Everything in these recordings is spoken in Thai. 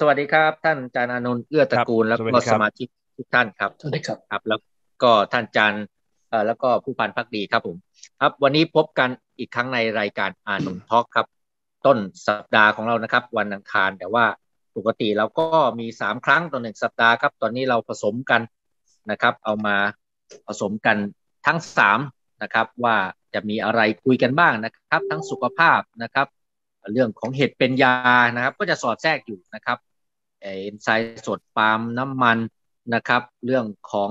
สวัสดีครับท่านอาจารย์อนนเอื้อตระกูลแล้วก็สมาชิกทุกท่านครับสวัสดีครับครับ แล้วก็ท่านอาจารย์แล้วก็ผู้พันพักดีครับผมครับวันนี้พบกันอีกครั้งในรายการอานนททอล์กครับ ต้นสัปดาห์ของเรานะครับ วันอังคารแต่ว่าปกติเราก็มีสามครั้งต่อหนึ่งสัปดาห์ครับตอนนี้เราผสมกันนะครับ เอามาผสมกันทั้งสามนะครับว่าจะมีอะไรคุยกันบ้างนะครับ ทั้งสุขภาพนะครับเรื่องของเห็ดเป็นยานะครับ ก็จะสอดแทรกอยู่นะครับเอนไซม์สดปาล์มน้ำมันนะครับ เรื่องของ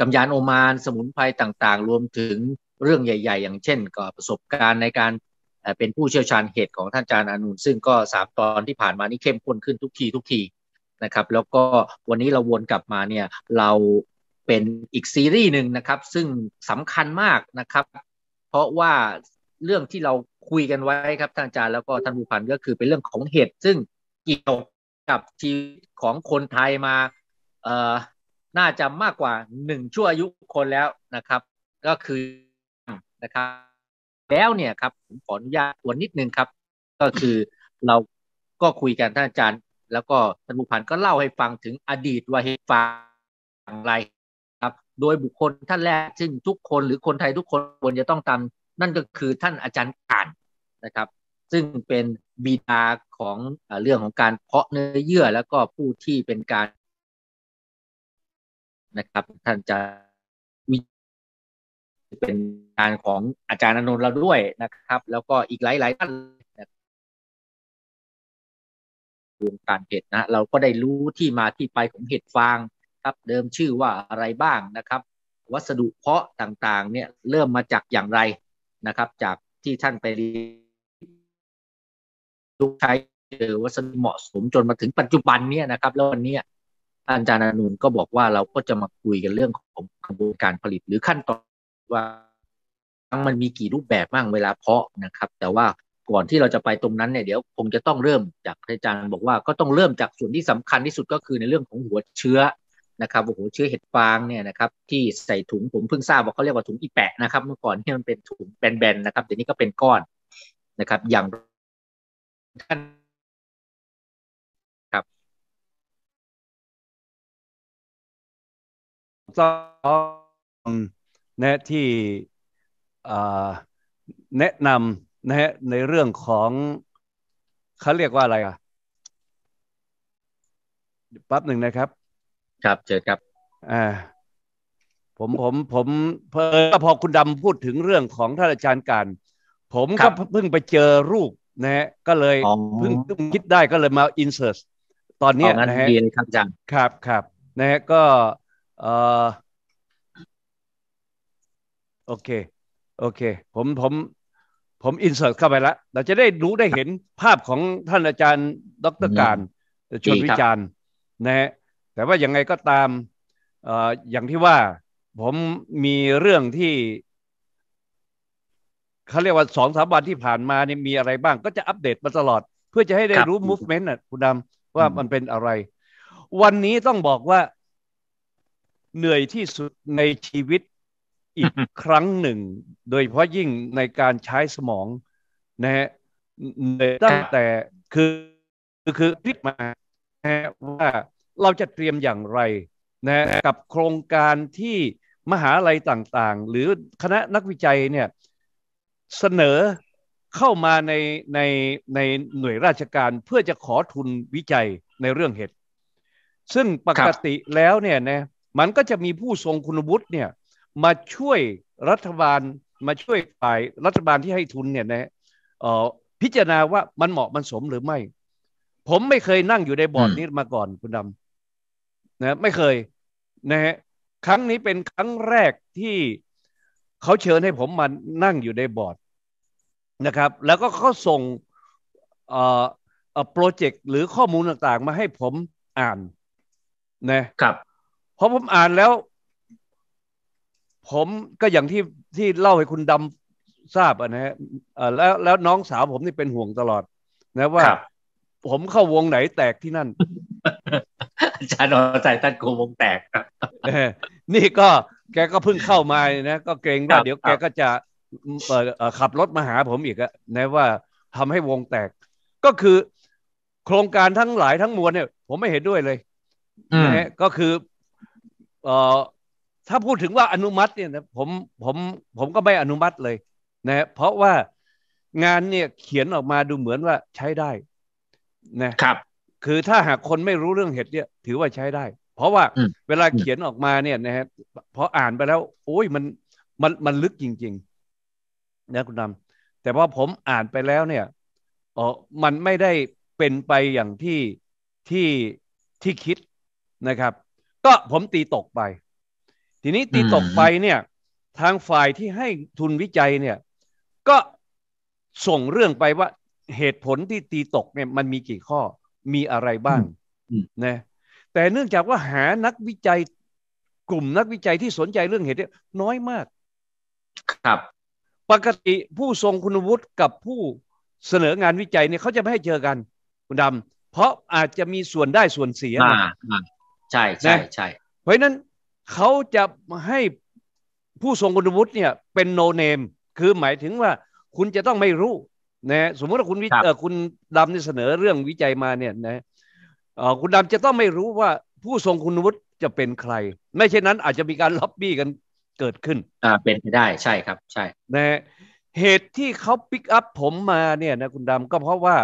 กำยานโอมานสมุนไพรต่างๆ รวมถึงเรื่องใหญ่ ๆ อย่างเช่น ก็ประสบการณ์ในการเป็นผู้เชี่ยวชาญเหตุของท่านอาจารย์อนุนซึ่งก็สามตอนที่ผ่านมานี่เข้มข้นขึ้นทุกทีทุกทีนะครับ แล้วก็วันนี้เราวนกลับมาเนี่ยเราเป็นอีกซีรีส์หนึ่งนะครับ ซึ่งสำคัญมากนะครับ เพราะว่าเรื่องที่เราคุยกันไว้ครับท่านอาจารย์แล้วก็ท่านผู้พันก็คือเป็นเรื่องของเห็ดซึ่งเกี่ยวกับชีวิตของคนไทยมา เอ่อน่าจะมากกว่าหนึ่งชั่วอายุคนแล้วนะครับ ก็คือนะครับ แล้วเนี่ยครับผมขออนุญาตตัวนิดนึงครับ ก็คือเราก็คุยกันท่านอาจารย์ แล้วก็ท่านผู้พันก็เล่าให้ฟังถึงอดีต ว่าเหตุฟังอะไร ครับ โดยบุคคลท่านแรก ซึ่งทุกคนหรือคนไทยทุกคนควรจะต้องตามนั่นก็คือท่านอาจารย์กานนะครับ ซึ่งเป็นบิดาของเรื่องของการเพาะเนื้อเยื่อแล้วก็ผู้ที่เป็นการ นะครับ ท่านจะมีเป็นงานของอาจารย์อนนท์เราด้วยนะครับ แล้วก็อีกหลาย ๆ ท่านวงการเห็ดนะ เราก็ได้รู้ที่มาที่ไปของเห็ดฟาง ครับเดิมชื่อว่าอะไรบ้างนะครับ วัสดุเพาะต่าง ๆ เนี่ยเริ่มมาจากอย่างไรนะครับจากที่ท่านไปลูกใช้หรือวัสดุเหมาะสมจนมาถึงปัจจุบันเนี่ยนะครับแล้ววันนี้อาจารย์อนุนก็บอกว่าเราก็จะมาคุยกันเรื่องของกระบวนการผลิตหรือขั้นตอนว่ามันมีกี่รูปแบบบ้างเวลาเพาะนะครับ แต่ว่าก่อนที่เราจะไปตรงนั้นเนี่ยเดี๋ยวคงจะต้องเริ่มจากอาจารย์บอกว่าก็ต้องเริ่มจากส่วนที่สำคัญที่สุดก็คือในเรื่องของหัวเชื้อนะครับโอ้โหเชื้อเห็ดฟางเนี่ยนะครับที่ใส่ถุง ผมเพิ่งทราบว่าเขาเรียกว่าถุงอีแปะนะครับเมื่อก่อนที่มันเป็นถุงแบน ๆ นะครับเดี๋ยวนี้ก็เป็นก้อนนะครับอย่างท่านครับต้องแนะที่แนะนำนะฮะในเรื่องของเขาเรียกว่าอะไรอ่ะแป๊บหนึ่งนะครับครับ เจอครับอ่า ผม ผม ผมเพอพอคุณดำพูดถึงเรื่องของท่านอาจารย์การ ผม ก็ เพิ่งไปเจอรูป นะฮะก็เลย เพิ่ง คิดได้ก็เลยมาอินเสิร์ตตอนนี้นะฮะเรียนครับจย์ครับ ครับ นะฮะก็ เออโอเค โอเค ผม ผม ผมอินเสิร์ตเข้าไปละ เราจะได้รู้ได้เห็นภาพของท่านอาจารย์ ดร การชวนวิจารณ์ นะฮะแต่ว่าอย่างไงก็ตาม อย่างที่ว่า ผมมีเรื่องที่เขาเรียกว่าสองสามวันที่ผ่านมาเนี่ยมีอะไรบ้างก็จะอัปเดตมาตลอด เพื่อจะให้ได้รู้ movement นะคุณดำว่ามันเป็นอะไร วันนี้ต้องบอกว่า เหนื่อยที่สุดในชีวิตอีกครั้งหนึ่ง โดยเพราะยิ่งในการใช้สมอง นะฮะตั้งแต่คือคือคิดมาว่าเราจะเตรียมอย่างไรนะกับโครงการที่มหาลัยต่างๆ หรือคณะนักวิจัยเนี่ยเสนอเข้ามาในในในหน่วยราชการเพื่อจะขอทุนวิจัยในเรื่องเห็ดซึ่งปกติแล้วเนี่ยนะมันก็จะมีผู้ทรงคุณวุฒิเนี่ยมาช่วยรัฐบาลมาช่วยฝ่ายรัฐบาลที่ให้ทุนเนี่ยนะพิจารณาว่ามันเหมาะมันสมหรือไม่ ผมไม่เคยนั่งอยู่ในบอร์ดนี้มาก่อนคุณดำนะไม่เคยนะฮะครั้งนี้เป็นครั้งแรกที่เขาเชิญให้ผมมานั่งอยู่ในบอร์ด นะครับ แล้วก็เขาส่งโปรเจกต์หรือข้อมูลต่างๆมาให้ผมอ่านนะครับพอผมอ่านแล้ว ผมก็อย่างที่ที่เล่าให้คุณดำทราบนะฮะแล้วแล้วน้องสาวผมนี่เป็นห่วงตลอดนะว่า ผมเข้าวงไหนแตกที่นั่นอาจารย์นอนใจท่านโกวงแตก นี่ก็แกก็เพิ่งเข้ามานะก็เกรงว่าเดี๋ยวแกก็จะเอขับรถมาหาผมอีกนะว่าทำให้วงแตก ก็คือโครงการทั้งหลายทั้งมวลเนี่ย ผมไม่เห็นด้วยเลยนะก็คือเอถ้าพูดถึงว่าอนุมัติเนี่ยนะผมผม ผมก็ไม่อนุมัติเลย นะ เพราะว่างานเนี่ยเขียนออกมาดูเหมือนว่าใช้ได้นะครับคือถ้าหากคนไม่รู้เรื่องเห็ดเนี่ย ถือว่าใช้ได้ เพราะว่าเวลาเขียนออกมาเนี่ยนะฮะพออ่านไปแล้ว โอ้ยมันมันมันลึกจริง ๆนะคุณดำแต่พอผมอ่านไปแล้วเนี่ยอ๋อมันไม่ได้เป็นไปอย่างที่ที่ที่คิดนะครับ ก็ผมตีตกไป ทีนี้ตีตกไปเนี่ยทางฝ่ายที่ให้ทุนวิจัยเนี่ย ก็ส่งเรื่องไปว่าเหตุผลที่ตีตกเนี่ยมันมีกี่ข้อมีอะไรบ้างนะแต่เนื่องจากว่าหานักวิจัย กลุ่มนักวิจัยที่สนใจเรื่องเห็ดเนี่ยน้อยมาก ครับ ปกติผู้ทรงคุณวุฒิกับผู้เสนองานวิจัยเนี่ยเขาจะไม่ให้เจอกันคุณดำเพราะอาจจะมีส่วนได้ส่วนเสีย่ใช่ใช่ใช่เพราะนั้นเขาจะให้ผู้ทรงคุณวุฒิเนี่ย เป็นโนเนม คือหมายถึงว่าคุณจะต้องไม่รู้นะสมมติว่าคุณวิเออคุณดำนี่เสนอเรื่องวิจัยมาเนี่ยนะเออคุณดำจะต้องไม่รู้ว่าผู้ทรงคุณวุฒิจะเป็นใคร ไม่เช่นนั้นอาจจะมีการล็อบบี้กันเกิดขึ้นอ่าเป็นไปได้ใช่ครับใช่นะเหตุที่เขาปิกอัพผมมาเนี่ยนะ คุณดำก็เพราะว่า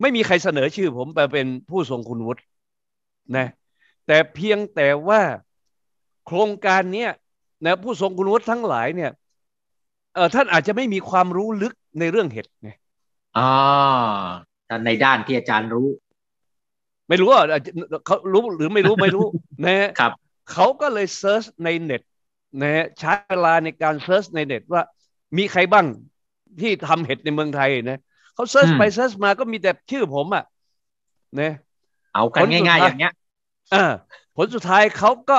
ไม่มีใครเสนอชื่อผมไปเป็นผู้ทรงคุณวุฒินะ แต่เพียงแต่ว่าโครงการเนี้ยนะผู้ทรงคุณวุฒิทั้งหลายเนี่ยเออท่านอาจจะไม่มีความรู้ลึกในเรื่องเห็ดไงอ่าในด้านที่อาจารย์รู้ ไม่รู้อ่ะเขารู้หรือไม่รู้ไม่รู้นะครับเขาก็เลยเซิร์ชในเน็ตนะใช้เวลาในการเซิร์ชในเน็ตว่า มีใครบ้างที่ทำเห็ดในเมืองไทยนะเขาเซิร์ชไปเซิร์ชมาก็มีแต่ชื่อผมอ่ะนะเอากันง่าย ๆอย่างเงี้ยอผลสุดท้ายเขาก็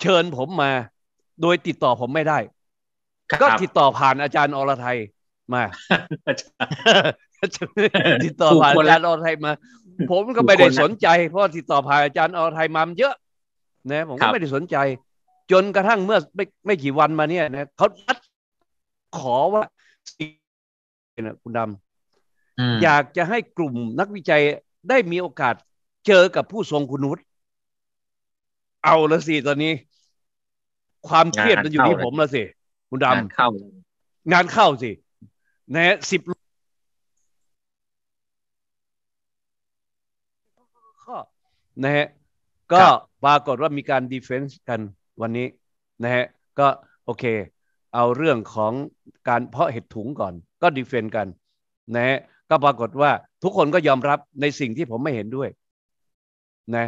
เชิญผมมา โดยติดต่อผมไม่ได้ก็ติดต่อผ่านอาจารย์อรไทยมา ติดต่อผ่านอาจารย์อรไทยมา ผมก็ไม่ได้สนใจ เพราะติดต่อผ่านอาจารย์อรไทยมาเยอะ นะ ผมก็ไม่ได้สนใจ จนกระทั่งเมื่อไม่ไม่กี่วันมาเนี่ยนะเขานัดขอว่าคุณดำอยากจะให้กลุ่มนักวิจัยได้มีโอกาส เจอกับผู้ทรงคุณวุฒิเอาละสิตอนนี้ ความเครียดมันอยู่ที่ผมละสิุณดำงานเข้า งานเข้าสิ นะสิบ้็นะฮะก็ปรากฏว่ามีการดีเฟนซ์กันวันนี้นะฮะ ก็โอเค เอาเรื่องของการเพราะเห็ดถุงก่อน ก็ดีเฟนซ์กันนะฮะ ก็ปรากฏว่าทุกคนก็ยอมรับในสิ่งที่ผมไม่เห็นด้วยนะ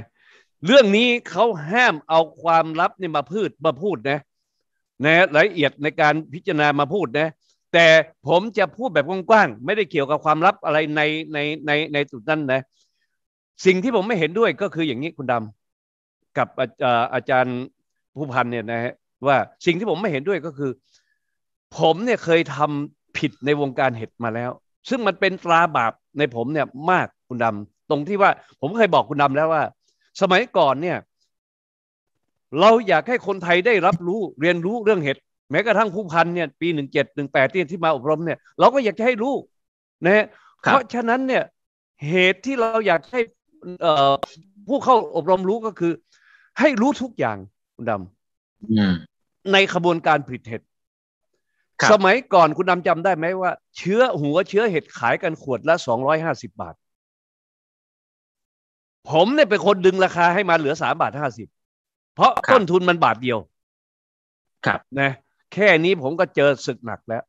เรื่องนี้เขาห้ามเอาความลับนี่มาพูดมาพูดนะนะละเอียดในการพิจารณามาพูดนะ แต่ผมจะพูดแบบกว้างๆไม่ได้เกี่ยวกับความลับอะไรในในในในจุดนั้นนะ สิ่งที่ผมไม่เห็นด้วยก็คืออย่างนี้คุณดำกับอาจารย์ผู้พันเนี่ยนะฮะว่าสิ่งที่ผมไม่เห็นด้วยก็คือ ผมเนี่ยเคยทำผิดในวงการเห็ดมาแล้ว ซึ่งมันเป็นตราบาปในผมเนี่ยมากคุณดำตรงที่ว่าผมเคยบอกคุณดำแล้วว่า สมัยก่อนเนี่ยเราอยากให้คนไทยได้รับรู้ เรียนรู้เรื่องเห็ดแม้กระทั่งผู้พันเนี่ย ปีหนึ่งเจ็ดหนึ่งแปดที่ที่มาอบรมเนี่ย เราก็อยากให้รู้ นะฮะเพราะฉะนั้นเนี่ย เหตุที่เราอยากให้ผู้เข้าอบรมรู้ก็คือ ให้รู้ทุกอย่างคุณดำในขบวนการผลิตเห็ดสมัยก่อนคุณดำจำได้ไหมว่า เชื้อหัวเชื้อเห็ดขายกันขวดละสองร้อยห้าสิบบาท ผมเนี่ยเป็นคนดึงราคาให้มาเหลือสามบาทห้าสิบเพราะต้นทุนมันบาทเดียว ครับนะ แค่นี้ผมก็เจอศึกหนักแล้ว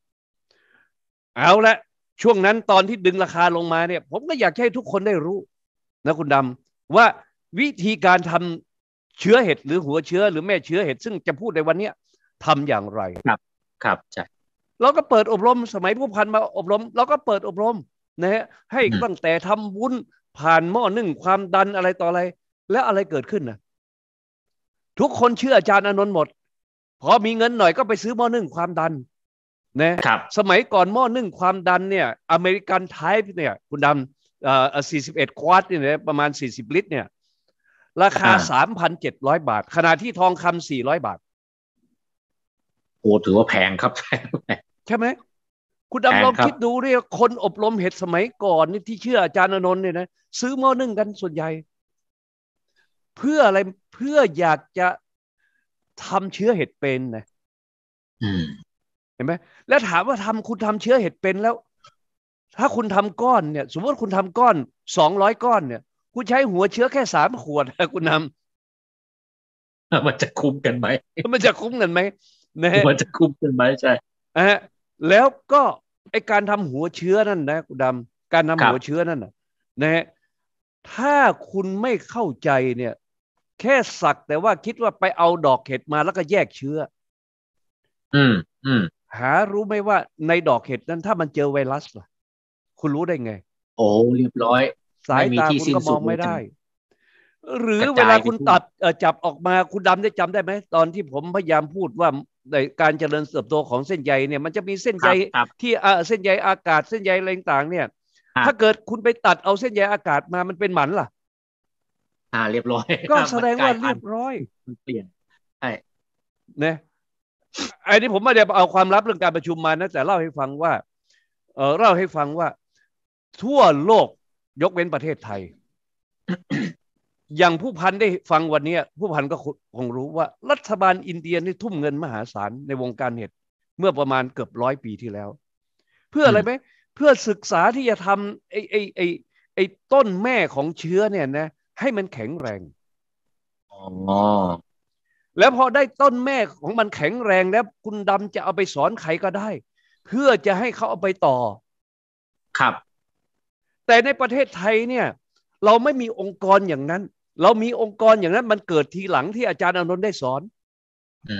เอาละช่วงนั้นตอนที่ดึงราคาลงมาเนี่ย ผมก็อยากให้ทุกคนได้รู้ นะคุณดำว่าวิธีการทำเชื้อเห็ดหรือหัวเชื้อ หรือแม่เชื้อเห็ด ซึ่งจะพูดในวันนี้ทำอย่างไรครับ ครับใช่ เราก็เปิดอบรม สมัยผู้พันมาอบรมเราก็เปิดอบรมนะฮะให้ตั้งแต่ทำวุ้นผ่านหม้อนึ่งความดันอะไรต่ออะไร แล้วอะไรเกิดขึ้นนะทุกคนเชื่ออาจารย์อนนท์หมดพอมีเงินหน่อยก็ไปซื้อหม้อนึ่งความดันนะครับสมัยก่อนหม้อนึ่งความดันเนี่ยอเมริกันไทป์เนี่ย คุณดำเอ่อสี่สิบเอ็ดควอตเนี่ยประมาณสี่สิบลิตรเนี่ยราคาสามพันเจ็ดร้อยบาทขณะที่ทองคำสี่ร้อยบาทโอ้ถือว่าแพงครับใช่ไหมคุณดำลองคิดดูเรียคนอบรมเห็ดสมัยก่อนนี่ที่เชื่ออาจารย์อนนท์เนี่ยนะซื้อหม้อนึ่งกันส่วนใหญ่เพื่ออะไรเพื่ออยากจะทำเชื้อเห็ดเป็นนะเห็นไหมแล้วถามว่าทำคุณทำเชื้อเห็ดเป็นแล้ว ถ้าคุณทำก้อนเนี่ย สมมติคุณทำก้อนสองร้อยก้อนเนี่ย คุณใช้หัวเชื้อแค่สามขวดคุณนำมันจะคุ้มกันไหมมันจะคุ้มกันไหมนะมันจะคุ้มกันไหมใช่ะแล้วก็ไอการทำหัวเชื้อนั่นนะคุณดำการทำหัวเชื้อนั่นนะนะ ถ้าคุณไม่เข้าใจเนี่ยแค่สักแต่ว่าคิดว่าไปเอาดอกเห็ดมาแล้วก็แยกเชื้อ อืม อืม หารู้ไหมว่า ในดอกเห็ดนั้นถ้ามันเจอไวรัสล่ะ คุณรู้ได้ไง โอ้เรียบร้อย สายตาคุณก็มองไม่ได้ หรือเวลาคุณตัดจับออกมาคุณดำได้จำได้ไหมตอนที่ผมพยายามพูดว่าในการเจริญเติบโตของเส้นใยเนี่ยมันจะมีเส้นใยที่เส้นใยอากาศเส้นใยอะไรต่างเนี่ย ถ้าเกิดคุณไปตัดเอาเส้นใยอากาศมามันเป็นหมันล่ะอ่าเรียบร้อย ก็แสดงว่าเรียบร้อยมันเปลี่ยนใช่นี่ยไอ้ นี่ผมไม่ได้เอาความลับเรื่องการประชุมมานะแต่เล่าให้ฟังว่า เออเล่าให้ฟังว่า ทั่วโลกยกเว้นประเทศไทย อย่างผู้พันได้ฟังวันนี้ผู้พันก็คงรู้ว่า รัฐบาลอินเดียนี่ทุ่มเงินมหาศาลในวงการเห็ดเมื่อประมาณเกือบร้อยปีที่แล้ว เพื่ออะไรไหมเพื่อศึกษาที่จะทำไอ้ไอ้ไอ้ไอ้ต้นแม่ของเชื้อ เนี่ยนะให้มันแข็งแรงอ๋อแล้วพอได้ต้นแม่ของมันแข็งแรงแล้ว คุณดำจะเอาไปสอนใครก็ได้ เพื่อจะให้เขาเอาไปต่อ ครับ แต่ในประเทศไทยเนี่ย เราไม่มีองค์กรอย่างนั้น เรามีองค์กรอย่างนั้น มันเกิดทีหลังที่อาจารย์อนนท์ได้สอนอ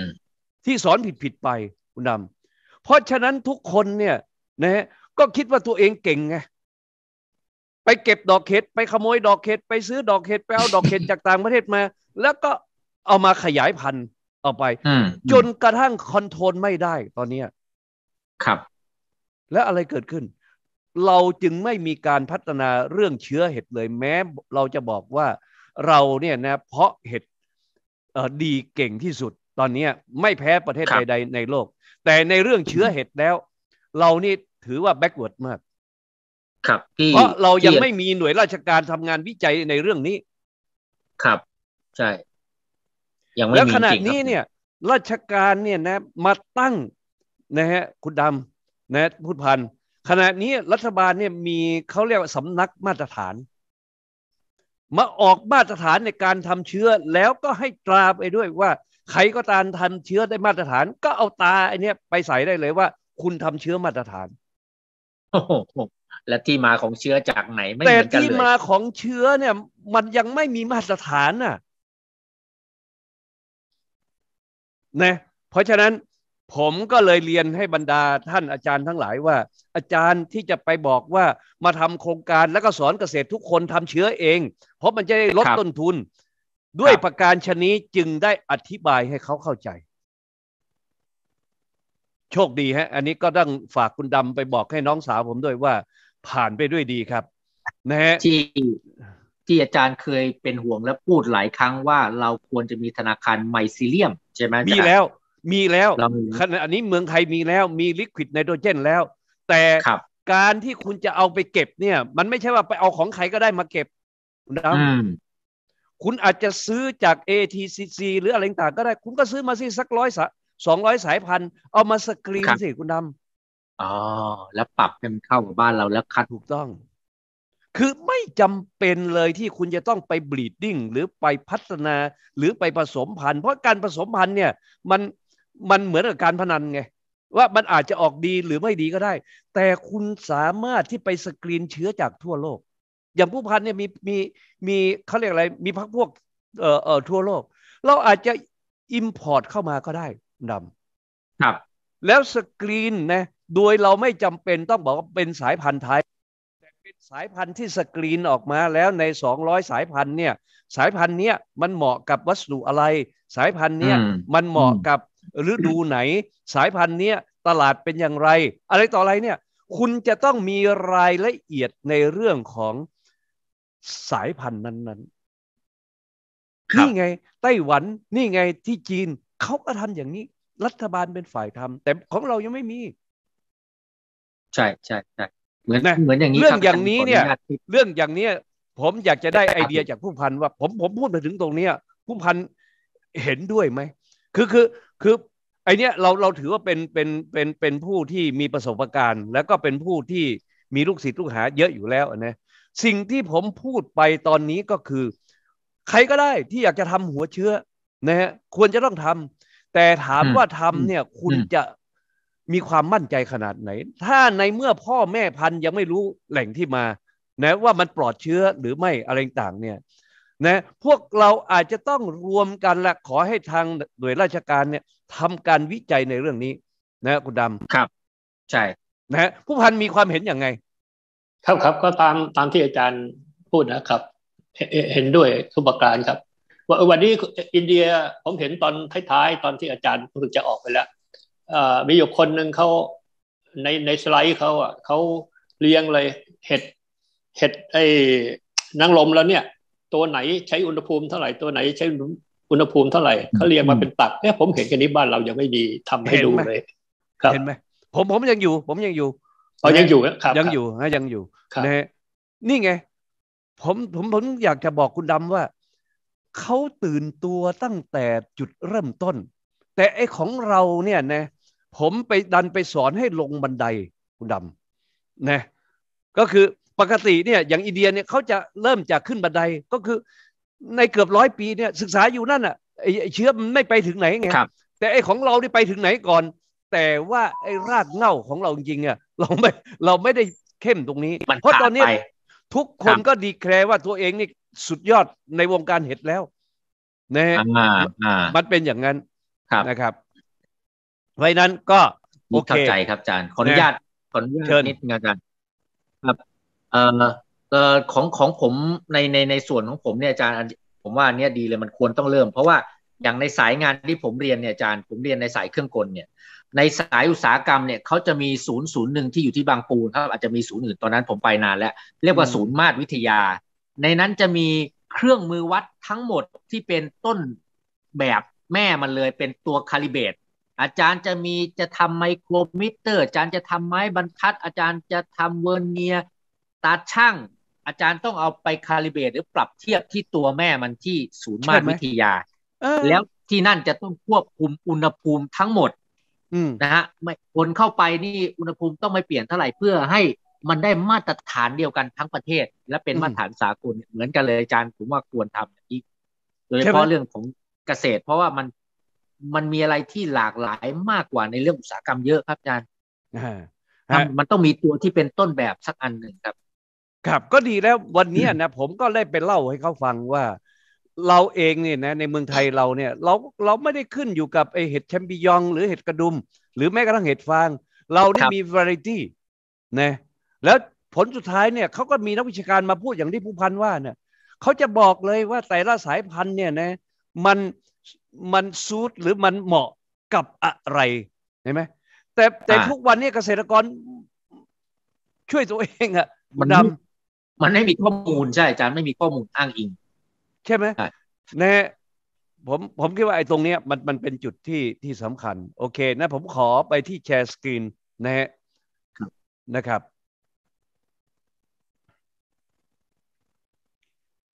ที่สอนผิดผิดไปคุณดำเพราะฉะนั้นทุกคนเนี่ยนะฮะก็คิดว่าตัวเองเก่งไงไปเก็บดอกเห็ดไปขโมยดอกเห็ดไปซื้อดอกเห็ดไปเอาดอกเห็ดจากต่างประเทศมา แล้วก็เอามาขยายพันธุ์ออกไปจนกระทั่งคอนโทรลไม่ได้ตอนนี้ครับ แล้วอะไรเกิดขึ้น เราจึงไม่มีการพัฒนาเรื่องเชื้อเห็ดเลยแม้ เราจะบอกว่าเราเนี่ยนะ เพราะเห็ดดีเก่งที่สุด ตอนนี้ไม่แพ้ประเทศใดๆในโลก แต่ในเรื่องเชื้อเห็ดแล้ว เรานี่ถือว่าแบ็กเวิร์ดมากครับี่เพราะเรายังไม่มีหน่วยราชการทำงานวิจัยในเรื่องนี้ ครับใช่ยังไม่แล้วขนาดนี้เนี่ย ราชการเนี่ยนะมาตั้ง นะฮะ คุณดำนะพุทธพันธ์ขณะนี้รัฐบาลเนี่ยมีเขาเรียกว่าสำนักมาตรฐาน มาออกมาตรฐานในการทำเชื้อแล้วก็ให้ตราไปด้วยว่าใครก็ตามทำเชื้อได้มาตรฐาน ก็เอาตาไอเนี้ยไปใส่ได้เลยว่า คุณทำเชื้อมาตรฐานและที่มาของเชื้อจากไหนไม่เหมือนกันเลยแต่ที่มาของเชื้อเนี่ย มันยังไม่มีมาตรฐานน่ะ นะ เพราะฉะนั้นผมก็เลยเรียนให้บรรดาท่านอาจารย์ทั้งหลายว่า อาจารย์ที่จะไปบอกว่ามาทำโครงการแล้วก็สอนเกษตรทุกคนทำเชื้อเองเพราะมันจะได้ลดต้นทุน ด้วยประการชนี้จึงได้อธิบายให้เขาเข้าใจ โชคดีฮะอันนี้ก็ต้องฝากคุณดำไปบอกให้น้องสาวผมด้วยว่าผ่านไปด้วยดีครับ นะฮะที่ที่อาจารย์เคยเป็นห่วงและพูดหลายครั้งว่าเราควรจะมีธนาคารไมซิเลียมใช่ไหมมีแล้ว มีแล้วขณะนี้เมืองไทยมีแล้วมีลิควิดไนโตรเจนแล้ว แต่การที่คุณจะเอาไปเก็บเนี่ย มันไม่ใช่ว่าไปเอาของใครก็ได้มาเก็บนะคุณอาจจะซื้อจาก ATCC หรืออะไรต่างก็ได้ คุณก็ซื้อมาสิสักร้อยสสองร้อยสายพันธุ์เอามาสกรีนสิคุณดำอ๋อแล้วปรับให้มันเข้ากับบ้านเราแล้วคัดถูกต้อง คือไม่จำเป็นเลยที่คุณจะต้องไปบลีดดิ้งหรือไปพัฒนาหรือไปผสมพันธุ์เพราะการผสมพันธุ์เนี่ยมันมันเหมือนกับการพนันไง ว่ามันอาจจะออกดีหรือไม่ดีก็ได้ แต่คุณสามารถที่ไป สกรีนเชื้อจากทั่วโลกอย่างผู้พันเนี่ยมี มีมีเขาเรียกอะไรมีพักพวกเอ่อเอ่อทั่วโลก เราอาจจะอิมพอร์ตเข้ามาก็ได้ดำครับแล้วสกรีนนะโดยเราไม่จำเป็นต้องบอกว่าเป็นสายพันธุ์ไทยแต่เป็นสายพันธุ์ที่สกรีนออกมาแล้วใน 200 สายพันธุ์เนี่ยสายพันธุ์เนี้ยมันเหมาะกับวัสดุอะไร สายพันธุ์เนี้ยมันเหมาะกับฤดูไหน สายพันธุ์เนี้ยตลาดเป็นอย่างไร อะไรต่ออะไรเนี่ยคุณจะต้องมีรายละเอียดในเรื่องของสายพันธุ์นั้นๆนี่ไงไต้หวันนี่ไงที่จีนเขาก็ทำอย่างนี้ รัฐบาลเป็นฝ่ายทำแต่ของเรายังไม่มีใช่ใช่ใช่เหมือนเหมือนอย่างนี้เรื่องอย่างนี้เนี่ยเรื่องอย่างเนี้ย ผมอยากจะได้ไอเดียจากผู้พันว่าผมผมพูดมาถึงตรงเนี้ยผู้พันเห็นด้วยไหมคือคือคือไอเนี้ยเราเราถือว่าเป็นเป็นเป็นเป็นผู้ที่มีประสบการณ์ แล้วก็เป็นผู้ที่มีลูกศิษย์ลูกหาเยอะอยู่แล้วนะสิ่งที่ผมพูดไปตอนนี้ก็คือ ใครก็ได้ที่อยากจะทำหัวเชื้อนะฮะควรจะต้องทำ แต่ถามว่าทำเนี่ยคุณจะมีความมั่นใจขนาดไหน ถ้าในเมื่อพ่อแม่พันธุ์ยังไม่รู้แหล่งที่มา นะว่ามันปลอดเชื้อหรือไม่อะไรต่างเนี่ย นะ พวกเราอาจจะต้องรวมกันและ ขอให้ทางหน่วยราชการเนี่ยทำการวิจัยในเรื่องนี้นะคุณดำครับ ใช่นะ ผู้พันมีความเห็นอย่างไงครับครับ ก็ตามตามที่อาจารย์พูดนะครับ เห็นด้วยทุกประการครับว่าวันนี้อินเดียผมเห็นตอนท้ายๆตอนที่อาจารย์พูดจะออกไปแล้วมีอยู่คนหนึ่งเขาในในสไลด์เขาอ่ะเขาเลี้ยงเลย เห็ด เห็ดไอ้นางลมแล้วเนี่ย ตัวไหนใช้อุณหภูมิเท่าไหร่ ตัวไหนใช้อุณหภูมิเท่าไหร่เขาเรียงมาเป็นตักเนี่ยผมเห็นแค่นี้บ้านเรายังไม่ดีทำให้ดูเลยครับเห็นไหมผมผมยังอยู่ ผมยังอยู่เอยังอยู่ครับยังอยู่นะยังอยู่นะนี่ไงผมผมผมอยากจะบอกคุณดำว่า เขาตื่นตัวตั้งแต่จุดเริ่มต้น แต่ไอ้ของเราเนี่ยนะเผมไปดันไปสอนให้ลงบันไดคุณดำนะก็คือปกติเนี่ย อย่างอินเดียเนี่ยเขาจะเริ่มจากขึ้นบันไดก็คือ ในเกือบร้อยปีเนี่ย ศึกษาอยู่นั่นอ่ะไอ้เชื้อมันไม่ไปถึงไหนไงแต่ไอ้ของเราได้ไปถึงไหนก่อน แต่ว่าไอ้รากเง่าของเราจริงๆอ่ะเราไม่เราไม่ได้เข้มตรงนี้ เพราะตอนนี้ทุกคนก็ดีแคร์ว่าตัวเองนี่สุดยอดในวงการเห็ดแล้วนะมันเป็นอย่างนั้นนะครับพราะนั้นก็โอเคข้าใจครับอาจารย์ขออนุญาตขออนุญาตนิดนึงอาจารย์ครับเอ่อเอ่อของของผมในในในส่วนของผมเนี่ยอาจารย์ผมว่าเนี้ยดีเลยมันควรต้องเริ่ม เพราะว่าอย่างในสายงานที่ผมเรียนเนี่ยอาจารย์ ผมเรียนในสายเครื่องกล เนี่ย ในสายอุตสาหกรรมเนี่ยเขาจะมีศูนย์ศูนย์หนึ่งที่อยู่ที่บางปูครับ อาจจะมีศูนย์อื่นตอนนั้นผมไปนานแล้ว เรียกว่าศูนย์มาตรวิทยา ในนั้นจะมีเครื่องมือวัดทั้งหมดที่เป็นต้นแบบแม่มันเลยเป็นตัวคาลิเบตอาจารย์จะมีจะทำไมโครมิเตอร์ อาจารย์จะทำไม้บรรทัด อาจารย์จะทำเวอร์เนียตัดช่างอาจารย์ต้องเอาไปคาลิเบตหรือปรับเทียบที่ตัวแม่มันที่ศูนย์มาตรวิทยาแล้วที่นั่นจะต้องควบคุมอุณหภูมิทั้งหมดนะฮะไม่คนเข้าไปนี่อุณหภูมิต้องไม่เปลี่ยนเท่าไหร่ เพื่อให้มันได้มาตรฐานเดียวกันทั้งประเทศ และเป็นมาตรฐานสากลเหมือนกันเลยอาจารย์ผมว่าควรทำอย่างนี้โดยเฉพาะเรื่องของเกษตร เพราะว่ามันมันมีอะไรที่หลากหลายมากกว่าในเรื่องอุตสาหกรรมเยอะครับอาจารย์ มันต้องมีตัวที่เป็นต้นแบบสักอันหนึ่งครับ ครับ ก็ดีแล้ววันนี้นะผมก็ได้ไปเล่าให้เขาฟังว่า เราเองเนี่ยนะในเมืองไทยเราเนี่ย เรา เราไม่ได้ขึ้นอยู่กับไอเห็ดแชมปิยอง หรือเห็ดกระดุม หรือแม้กระทั่งเห็ดฟาง เราได้มีวาไรตี้นะแล้วผลสุดท้ายเนี่ยเขาก็มีนักวิชาการมาพูดอย่างที่ผู้พันว่าเนี่ยเขาจะบอกเลยว่าแต่ละสายพันธุ์เนี่ยนะมันมันซูดหรือมันเหมาะกับอะไรเห็นไหมแต่แต่ทุกวันนี้เกษตรกรช่วยตัวเองอะมันมันไม่มีข้อมูล ใช่อาจารย์ไม่มีข้อมูลอ้างอิงใช่ไหมนะ ผมผมคิดว่าไอ้ตรงเนี้ยมันมันเป็นจุดที่ที่สำคัญ โอเคนะผมขอไปที่แชร์สกรีนนะฮะนะครับ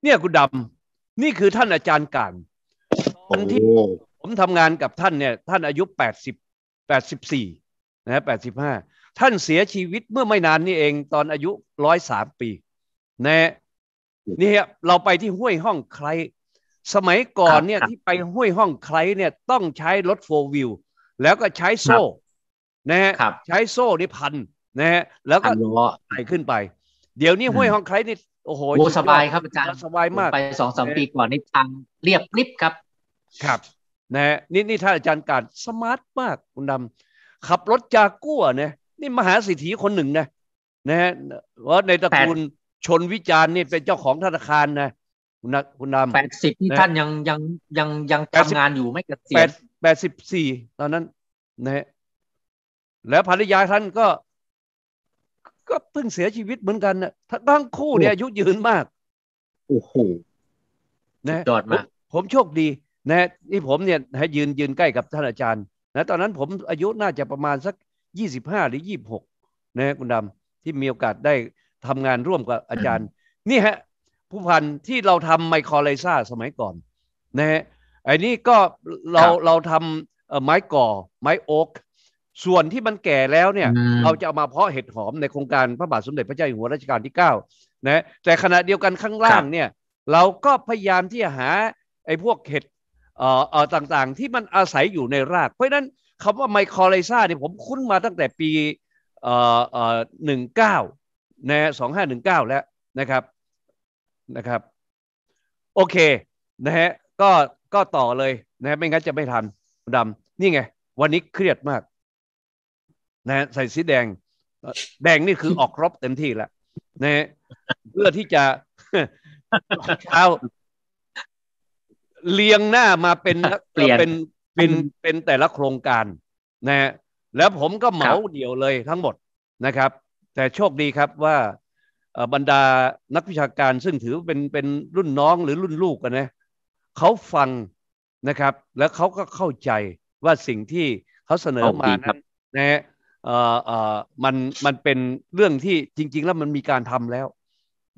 เนี่ยคุณดำนี่คือท่านอาจารย์การันที่ผมทำงานกับท่านเนี่ย ท่านอายุ 80 84 นะฮะ 85 ท่านเสียชีวิตเมื่อไม่นานนี่เอง ตอนอายุ 103 ปี นะนี่เราไปที่ห้วยห้องใคร สมัยก่อนเนี่ยที่ไปห้วยห้องใครเนี่ยต้องใช้รถโฟล์วิวแล้วก็ใช้โซ่นะฮะใช้โซ่นี่พันนะฮะแล้วก็ไต่ขึ้นไป เดี๋ยวนี้ห้วยห้องใครนี่โอ้โหสบายครับอาจารย์สบายมากไปสองสามปีก่อนนี่ทางเรียบริบครับครับ นะฮะนี่นี่ท่านอาจารย์การสมาร์ทมากคุณดำขับรถจากัวเนี่ยนี่มหาเศรษฐีคนหนึ่งนะ นะฮะว่าในตระกูลชนวิจารณ์นี่เป็นเจ้าของธนาคารนะ คุณนักคุณดำแปดสิบที่ท่านยังยังยังยังทำงานอยู่ไม่เกษียณแปดสิบสี่ตอนนั้น นะฮะแล้วภรรยาท่านก็ ก็เพิ่งเสียชีวิตเหมือนกันนะทั้งคู่เนี่ยอายุยืนมากโอ้โหนะยอดมากผมโชคดีนะนี่ผมเนี่ยห้ยืนยืนใกล้กับท่านอาจารย์นะตอนนั้นผมอายุน่าจะประมาณสัก25 หรือ 26 นะคุณดำที่มีโอกาสได้ทำงานร่วมกับอาจารย์ นี่ฮะผู้พันที่เราทำไมคอไลซ่าสมัยก่อนนะฮะไอ้นี่ก็เราเราทำไม้ก่อ ไม้โอ๊กส่วนที่มันแก่แล้วเนี่ย เราจะเอามาเพาะเห็ดหอมในโครงการพระบาทสมเด็จพระเจ้าอยู่หัวรัชกาลที่9นะแต่ขณะเดียวกันข้างล่างเนี่ยเราก็พยายามที่จะหาไอ้พวกเห็ดเอ่อเอ่อต่างๆ ที่มันอาศัยอยู่ในรากเพราะนั้นคำว่าไมโครไลซาเนี่ยผมคุ้นมาตั้งแต่ปี เอ่อเอ่อหนึ่งเก้านะสองห้าหนึ่งเก้าแล้วนะครับนะครับ โอเค นะฮะก็ก็ต่อเลยนะฮะไม่งั้นจะไม่ทันดำนี่ไง วันนี้เครียดมาก นะ ใส่สีแดง แดงนี่คือออกรบเต็มที่แล้วนะ เพื่อที่จะเช้าเรียงหน้ามาเป็นเปลี่ยนเป็นเป็นเป็นแต่ละโครงการนะฮะแล้วผมก็เหมาเดี่ยวเลยทั้งหมดนะครับ แต่โชคดีครับว่าบรรดานักวิชาการซึ่งถือเป็นเป็นรุ่นน้องหรือรุ่นลูกกันนะเขาฟังนะครับ แล้วเขาก็เข้าใจว่าสิ่งที่เขาเสนอมานั้นนะฮะมันมันเป็นเรื่องที่จริง ๆ แล้วมันมีการทำแล้ว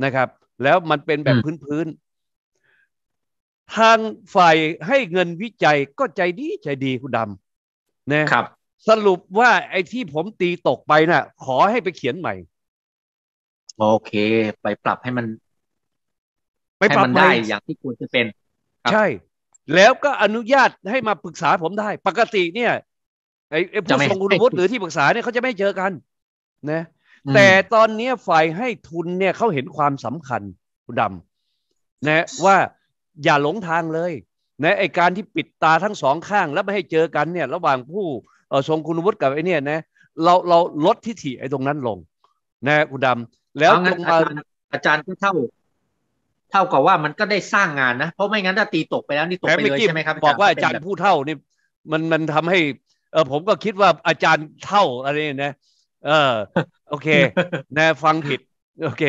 นะครับ แล้วมันเป็นแบบพื้นทางฝ่ายให้เงินวิจัยก็ใจดีใจดีคุณดำนะครับ สรุปว่าไอ้ที่ผมตีตกไปนะ่ะ ขอให้ไปเขียนใหม่ โอเค ไปปรับให้มันไปปรับมได้อย่างที่ควรจะเป็น ใช่ แล้วก็อนุญาตให้มาปรึกษาผมได้ ปกติเนี่ย ไอ้ผู้ทรงคุณวุฒิหรือที่ปรึกษาเนี่ยเขาจะไม่เจอกัน นะ แต่ตอนนี้ฝ่ายให้ทุนเนี่ยเขาเห็นความสำคัญคุณดำนะว่าอย่าหลงทางเลยในไอการที่ปิดตาทั้งสองข้าง แล้วไม่ให้เจอกันเนี่ย ระหว่างผู้ทรงคุณวุฒิกับไอเนี่ยนะเราเราลดทิฐิไอตรงนั้นลง นะคุณดำแล้วอาจารย์ก็เท่า เท่ากับว่ามันก็ได้สร้างงานนะเพราะไม่งั้นถ้าตีตกไปแล้วนี่ตกไปเลยใช่ไหมครับบอกว่าอาจารย์ผู้เท่านี่มันมันทำให้เออผมก็คิดว่าอาจารย์เท่าอะไรนะ เออ โอเคนะฟังผิดโอเค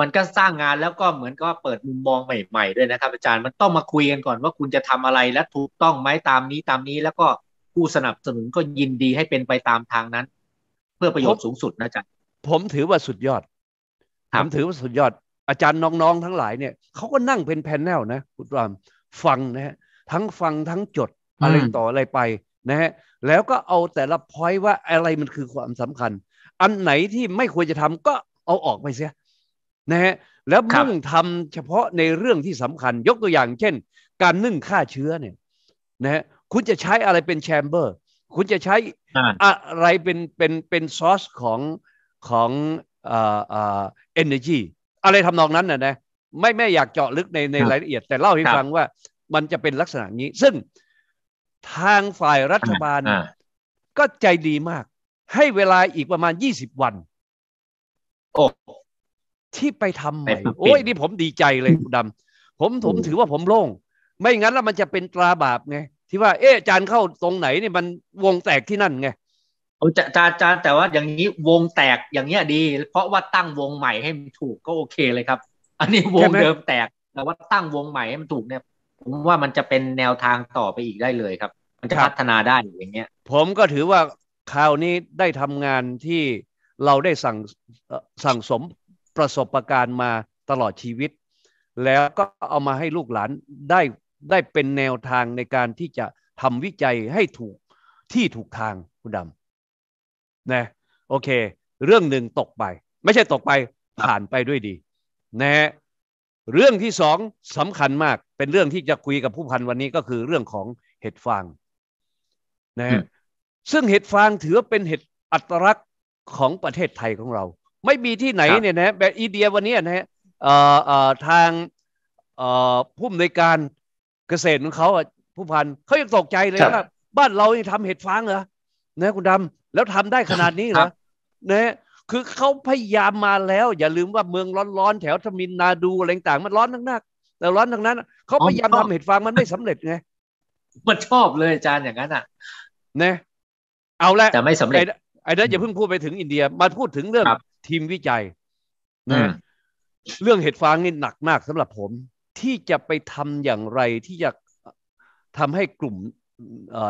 มันก็สร้างงานแล้วก็เหมือนก็เปิดมุมมองใหม่ ๆ ด้วยนะครับ อาจารย์มันต้องมาคุยกันก่อนว่าคุณจะทำอะไรและถูกต้องไหมตามนี้ตามนี้ แล้วก็ผู้สนับสนุนก็ยินดีให้เป็นไปตามทางนั้น เพื่อประโยชน์สูงสุดนะอาจารย์ผมถือว่าสุดยอดผมถือว่าสุดยอด อาจารย์น้องๆทั้งหลายเนี่ยเขาก็นั่งเป็นแพนแนลนะคุณรามฟังนะฮะทั้งฟังทั้งจดอะไรต่ออะไรไปนะฮะแล้วก็เอาแต่ละพอยต์ว่าอะไรมันคือความสำคัญ อันไหนที่ไม่ควรจะทำก็เอาออกไปเสียนะฮะแล้วมุ่งทำเฉพาะในเรื่องที่สำคัญ ยกตัวอย่างเช่น การนึ่งฆ่าเชื้อเนี่ยนะฮะคุณจะใช้อะไรเป็นแชมเบอร์ คุณจะใช้อะไรเป็นเป็นเป็นซอสของของเอ่อเอ่อเอเนจีอะไรทำนองนั้นนะนะไม่ไม่อยากเจาะลึกในในรายละเอียด แต่เล่าให้ฟังว่ามันจะเป็นลักษณะนี้ ซึ่ง ทางฝ่ายรัฐบาล ก็ใจดีมาก ให้เวลาอีกประมาณยี่สิบวัน โอที่ไปทำใหม่ โอ้ยนี่ผมดีใจเลยคุณดำผมผมถือว่าผมโล่งไม่งั้นแล้วมันจะเป็นตราบาปไงที่ว่าเอ๊ะจานเข้าตรงไหนนี่มันวงแตกที่นั่นไงเอจานจานจานแต่ว่าอย่างนี้วงแตกอย่างเนี้ยดี เพราะว่าตั้งวงใหม่ให้มันถูกก็โอเคเลยครับ อันนี้วงเดิมแตก แต่ว่าตั้งวงใหม่ให้มันถูกเนี่ยผมว่ามันจะเป็นแนวทางต่อไปอีกได้เลยครับ มันจะพัฒนาได้อย่างเงี้ย ผมก็ถือว่าคราวนี้ได้ทำงานที่เราได้สั่งสั่งสมประสบะการณ์มาตลอดชีวิต แล้วก็เอามาให้ลูกหลานได้ ได้เป็นแนวทางในการที่จะทำวิจัยให้ถูกที่ถูกทางคุณดำนะโอเค เรื่องหนึ่งตกไป ไม่ใช่ตกไปผ่านไปด้วยดีนะเรื่องที่สองสำคัญมากเป็นเรื่องที่จะคุยกับผู้พันวันนี้ก็คือเรื่องของเห็ดฟางนะะซึ่งเห็ดฟางถือเป็นเห็ดอัตลักษณ์ของประเทศไทยของเราไม่มีที่ไหนเนี่ยนะ แบบอินเดียวันนี้นะฮะทางผู้อำนวยการเกษตรของเขาผู้พันเขายังตกใจเลยว่าบ้านเราทำเห็ดฟางเหรอนะคุณดำแล้วทำได้ขนาดนี้เหรอนะ คือเขาพยายามมาแล้ว อย่าลืมว่าเมืองร้อนๆแถวทมินนาดูอะไรต่างมันร้อนทั้งนั้นแต่ร้อนทั้งนั้นเขาพยายามทำเห็ดฟางมันไม่สำเร็จไงมันชอบเลยอาจารย์อย่างนั้นอ่ะนะเอาละแต่ไม่สำเร็จไอ้นั้นอย่าเพิ่งพูดไปถึงอินเดีย มาพูดถึงเรื่องทีมวิจัยนะเรื่องเห็ดฟางนี่หนักมากสำหรับผมที่จะไปทำอย่างไรที่จะทำให้กลุ่ม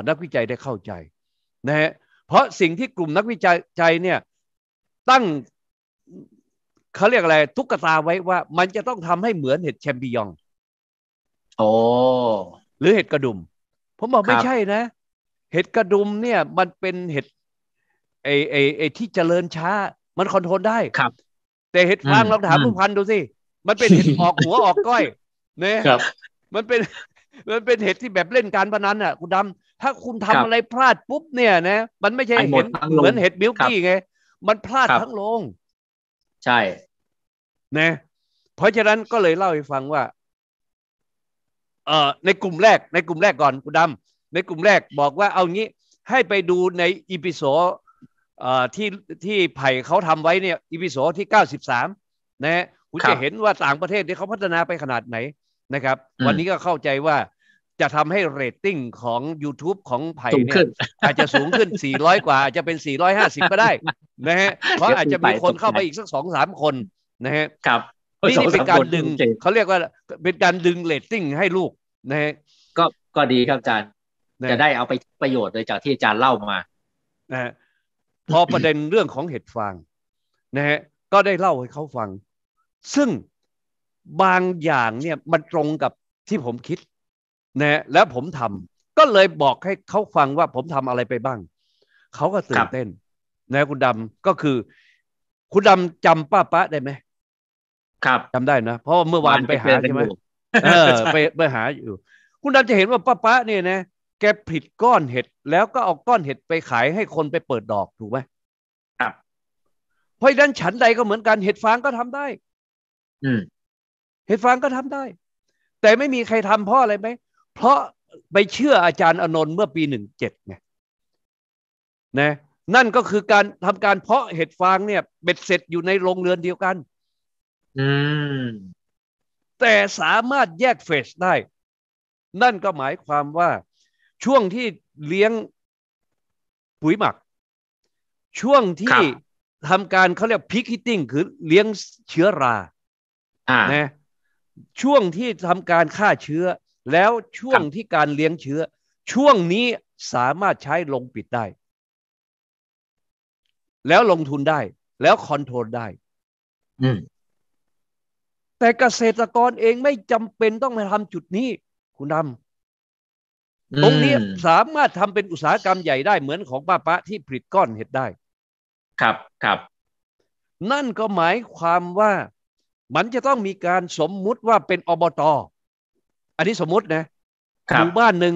นักวิจัยได้เข้าใจนะฮะเพราะสิ่งที่กลุ่มนักวิจัยเนี่ย ตั้งเขาเรียกอะไรทุกตาไว้ว่ามันจะต้องทำให้เหมือนเห็ดแชมปิยองโอ้หรือเห็ดกระดุมผมบอกไม่ใช่นะ เห็ดกระดุมเนี่ย มันเป็นเห็ดไอไอไอที่เจริญช้ามันคอนโทรลได้ครับ แต่เห็ดฟางลองถามผุ้พันดูสิ มันเป็นเห็ดออกหัวออกก้อยเนี่ยมันเป็น มันเป็นเห็ดที่แบบเล่นการพนันอ่ะคุณดำ ถ้าคุณทำอะไรพลาดปุ๊บเนี่ยนะ มันไม่ใช่เห็ดเหมือนเห็ดบิลกี้ไง มันพลาดทั้งลง ใช่เนะ เพราะฉะนั้นก็เลยเล่าให้ฟังว่า เอ่อ ในกลุ่มแรก ในกลุ่มแรกก่อนคุณดำ ในกลุ่มแรกบอกว่าเอางี้ ให้ไปดูในอีพิโซที่ที่ไผ่เขาทำไว้เนี่ย อีพิโซที่ 93นะคุณจะเห็นว่าต่างประเทศที่เขาพัฒนาไปขนาดไหนนะครับ วันนี้ก็เข้าใจว่าจะทำให้เรตติ้งของ YouTube ของไผ่เนี่ยอาจจะสูงขึ้น 400 กว่า อาจจะเป็น 450 ก็ได้นะฮะเพราะอาจจะมีคนเข้าไปอีกสักสองสามคนนะฮะครับนี่เป็นการดึงเขาเรียกว่าเป็นการดึงเรตติ้งให้ลูก นะฮะก็ก็ดีครับอาจารย์ จะได้เอาไปประโยชน์โดยจากที่อาจารย์เล่ามานะพอประเด็นเรื่องของเห็ดฟางนะฮะก็ได้เล่าให้เขาฟัง ซึ่งบางอย่างเนี่ยมันตรงกับที่ผมคิด นะ แล้วผมทำก็เลยบอกให้เขาฟังว่าผมทำอะไรไปบ้าง เขาก็ตื่นเต้นนะคุณดำก็คือ คุณดำจำป้าป้าได้ไหมครับจำได้นะ เพราะเมื่อวานไปหาใช่ไหมเออไปไปหาอยู่ คุณดำจะเห็นว่าป้าป้าเนี่ยนะแกผลิตก้อนเห็ดแล้วก็เอาก้อนเห็ดไปขายให้คนไปเปิดดอกถูกไหมครับเพราะดันฉันใดก็เหมือนกันเห็ดฟางก็ทำได้ อืมเห็ดฟางก็ทำได้ แต่ไม่มีใครทำเพราะ อะไรไหม เพราะไปเชื่ออาจารย์อนนท์เมื่อปีหนึ่งเจ็ดไงนะ นั่นก็คือการทำการเพราะเห็ดฟางเนี่ยเบ็ดเสร็จอยู่ในโรงเรือนเดียวกัน อืม แต่สามารถแยกเฟสได้ นั่นก็หมายความว่าช่วงที่เลี้ยงปุ๋ยหมัก ช่วงที่ทำการเขาเรียกพิกฮิตติ้งคือเลี้ยงเชื้อรา อ่านะช่วงที่ทำการฆ่าเชื้อ แล้วช่วงที่การเลี้ยงเชื้อ ช่วงนี้สามารถใช้ลงปิดได้ แล้วลงทุนได้ แล้วคอนโทรลได้แต่เกษตรกรเองไม่จำเป็นต้องมาทำจุดนี้ คุณดำตรงนี้สามารถทำเป็นอุตสาหกรรมใหญ่ได้เหมือนของป้าปะที่ผลิตก้อนเห็ดได้ ครับครับ นั่นก็หมายความว่า มันจะต้องมีการสมมุติว่าเป็นอบต อันนี้สมมุตินะหมู่บ้านหนึ่ง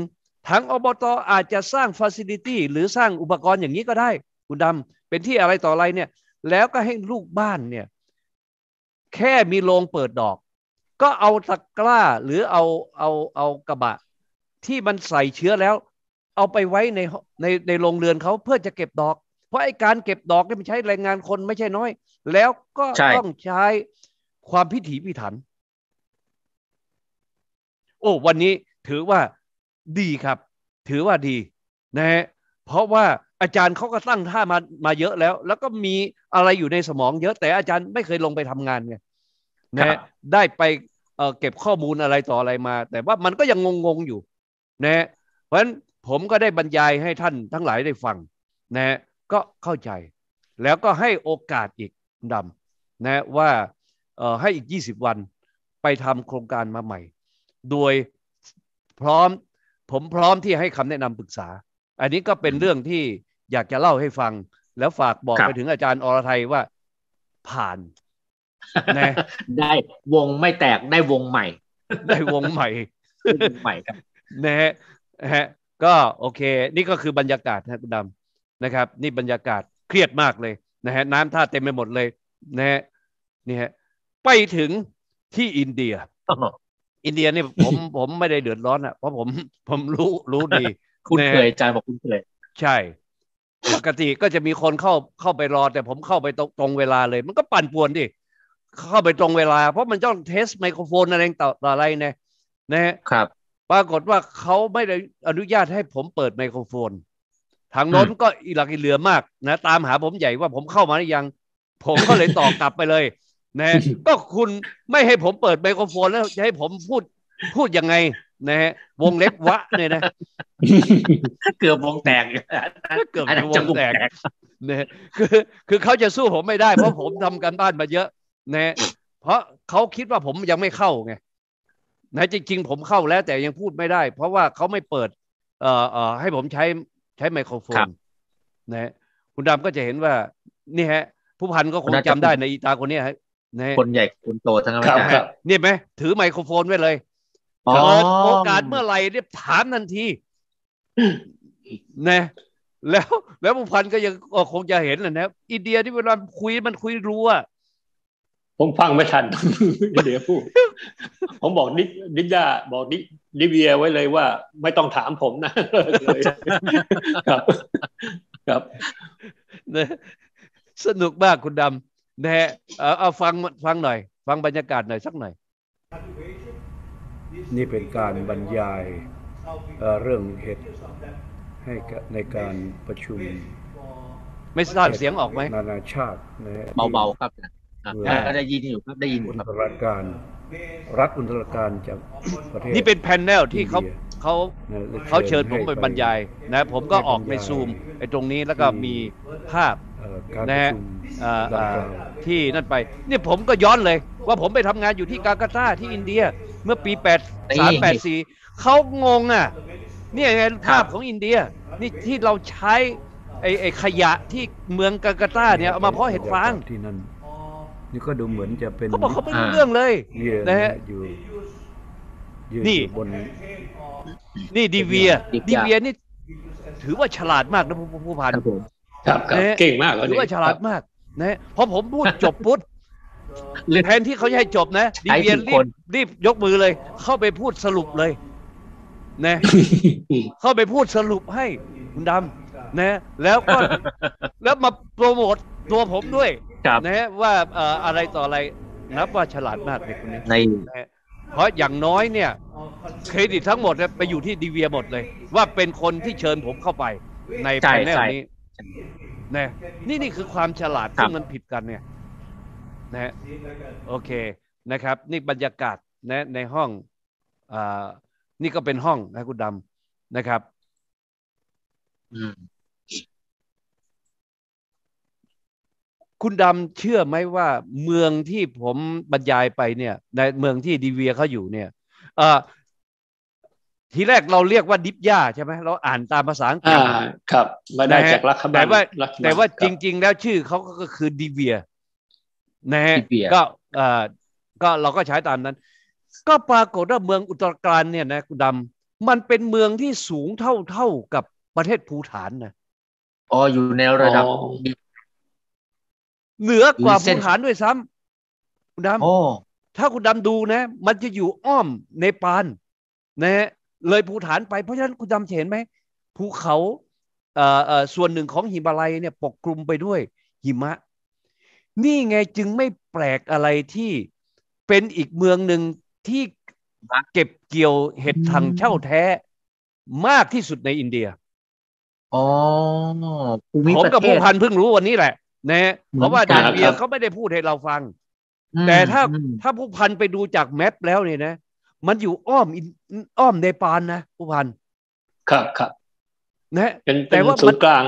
ทั้งอบตอาจจะสร้างฟอซิลิตี้หรือสร้างอุปกรณ์อย่างนี้ก็ได้ คุณดำเป็นที่อะไรต่ออะไรเนี่ย แล้วก็ให้ลูกบ้านเนี่ย แค่มีโรงเปิดดอก ก็เอาตะกร้าหรือเอาเอาเอากระบะที่มันใส่เชื้อแล้วเอาไปไว้ในในในโรงเรือนเขาเพื่อจะเก็บดอก เพราะไอ้การเก็บดอกนี่มันใช้แรงงานคนไม่ใช่น้อยแล้วก็ต้องใช้ความพิถีพิถันโอ้วันนี้ถือว่าดีครับ ถือว่าดี นะะเพราะว่าอาจารย์เขาก็ตั้งท่ามามาเยอะแล้ว แล้วก็มีอะไรอยู่ในสมองเยอะแต่อาจารย์ไม่เคยลงไปทำงานไงนะได้ไปเเก็บข้อมูลอะไรต่ออะไรมาแต่ว่ามันก็ยังงงๆอยู่นะเพราะฉะนั้นผมก็ได้บรรยายให้ท่านทั้งหลายได้ฟัง นะก็เข้าใจ แล้วก็ให้โอกาสอีกดำนะว่าให้อีก 20 วันไปทำโครงการมาใหม่ โดยพร้อมผมพร้อมที่ให้คำแนะนำปรึกษา อันนี้ก็เป็นเรื่องที่อยากจะเล่าให้ฟัง แล้วฝากบอกไปถึงอาจารย์อรไทยว่าผ่านนะได้วงไม่แตกได้วงใหม่ ได้วงใหม่ใหม่ครับนะฮะฮะ ก็โอเคนี่ก็คือบรรยากาศนะคุณดำนะครับนี่บรรยากาศเครียดมากเลยนะฮะ น้ำท่าเต็มไปหมดเลย นะฮะนี่ฮะไปถึงที่อินเดียอินเดียนี่ผมผมไม่ได้เดือดร้อนอ่ะเพราะผมผมรู้รู้ดี คุณเคยจายบอกคุณเคยใช่ ปกติก็จะมีคนเข้าเข้าไปรอ แต่ผมเข้าไปตรงตรงเวลาเลย มันก็ปั่นป่วนดิเข้าไปตรงเวลาเพราะมันต้องเทสไมโครโฟนอะไรต่ออะไรเนี่ยนะฮะครับปรากฏว่าเขาไม่ได้อนุญาตให้ผมเปิดไมโครโฟนทางโน้นก็อีหลักอีเหลือมากนะตามหาผมใหญ่ว่าผมเข้ามาหรือยัง ผมก็เลยตอบกลับไปเลย นะ ก็คุณไม่ให้ผมเปิดไมโครโฟนแล้วจะให้ผมพูดพูดยังไงนะฮะวงเล็บวะเนี่ยนะ เกือบวงแตกเกือบวงแตกนะคือคือเขาจะสู้ผมไม่ได้เพราะผมทำการบ้านมาเยอะนะเพราะเขาคิดว่าผมยังไม่เข้าไงนะจริงๆผมเข้าแล้ว แต่ยังพูดไม่ได้ เพราะว่าเขาไม่เปิด เอ่อเอ่อ ให้ผมใช้ใช้ไมโครโฟน นะคุณดาก็จะเห็นว่านี่ฮะผู้พันก็คงจำได้ในอีตาคนนี้ฮะนะ คนใหญ่คนโตทั้งนั้นเนี่ยไหมถือไมโครโฟนไว้เลยเปิดโอกาสเมื่อไหร่เรียบถามทันที นะ แล้วแล้วผู้พันก็ยังคงจะเห็นแหละนะอินเดียที่เวลาคุยมันคุยรู้อะผมฟังไม่ทันเดี๋ยวพูดผมบอกนิดนิดยาบอกนินิเวียไว้เลยว่า ไม่ต้องถามผมนะ ครับ ครับนสนุกมากคุณดำนะฮะเอาฟัง ฟังหน่อย ฟังบรรยากาศหน่อยสักหน่อย นี่เป็นการบรรยายเรื่องเหตุให้ในการประชุม ไม่ทราบเสียงออกไหมนานาชาตินะเบาๆครับได้ยินอยู่ครับได้ยินอุู่รัรฐการรัฐอุตสาหการจากประเทศนี่เป็นแพนเนลที่เขาเขาเขาเชิญผมไปบรรยายนะผมก็ออกในซูมไอ้ตรงนี้แล้วก็มีภาพนะฮะที่นั่นไปนี่ผมก็ย้อนเลย ว่าผมไปทำงานอยู่ที่กากาตาที่อินเดีย เมื่อปี8 3 8 4เขางงอ่ะนี่ไงภาพของอินเดียนี่ที่เราใช้ไอ้ไอ้ขยะที่เมืองกากาตาเนี่ยเอามาเพาะเห็ดฟางที่นั่นนี่ก็ดูเหมือนจะเป็นเขาบอกเขาไม่รู้เรื่องเลยนะฮะอยู่นี่บนนี่ดีเวียดีเวียนี่ถือว่าฉลาดมากนะผู้ผู้พันครับ เก่งมากเถือว่าฉลาดมากนะพอผมพูดจบปุ๊บแทนที่เขาจะให้จบนะดีเวียรีบรีบยกมือเลย เข้าไปพูดสรุปเลย นะ เข้าไปพูดสรุปให้คุณดำนะแล้วก็ แล้วมาโปรโมทตัวผมด้วยครับนะว่าเอ่ออะไรต่ออะไรนับว่าฉลาดมากเลยคนนี้ในเพราะอย่างน้อยเนี่ยเครดิตทั้งหมดเนี่ยไปอยู่ที่ดีเวียหมดเลย ว่าเป็นคนที่เชิญผมเข้าไปในแผนแน่นี้นะ นี่นี่คือความฉลาดซึ่งมันผิดกันเนี่ยนะฮะโอเค นะครับ นี่บรรยากาศนะ ในห้องอ่านี่ก็เป็นห้องนะคุณดำนะครับ อืมคุณดำเชื่อไหมว่าเมืองที่ผมบรรยายไป เนี่ยในเมืองที่ดีเวียเขาอยู่เนี่ยทีแรกเราเรียกว่าดิบย่าใช่ไหมเราอ่านตามภาษาอังกฤษครับ มาได้จากลักขบันแต่ว่าแต่ว่าจริงๆ แล้วชื่อเขาก็คือดีเวียนะฮะก็เก็เราก็ใช้ตามนั้น ก็ปรากฏว่าเมืองอุตรการเนี่ยนะคุณดำมันเป็นเมืองที่สูงเท่าเท่ากับประเทศภูฐานนะอ๋ออยู่ในระดับเหนือกว่าภูฐานด้วยซ้ำคุณดำถ้าคุณดำดูนะ มันจะอยู่อ้อมเนปาลนะฮะเลยภูฐานไปเพราะฉะนั้นคุณดำเห็นไหมภูเขาส่วนหนึ่งของหิมาลัยเนี่ยปกคลุมไปด้วยหิมะ นี่ไงจึงไม่แปลกอะไรที่เป็นอีกเมืองหนึ่งที่เก็บเกี่ยวเห็ดถังเช่าแท้มากที่สุดในอินเดีย อ๋อผมกับผู้พันเพิ่งรู้วันนี้แหละนะเพราะว่าดานเบียเขาไม่ได้พูดให้เราฟัง แต่ถ้าถ้าผู้พันไปดูจากแมปแล้วเนี่ยนะ มันอยู่อ้อมอ้อมในปานนะผู้พันครับครับนะเป็นแต่ว่าศูนย์กลาง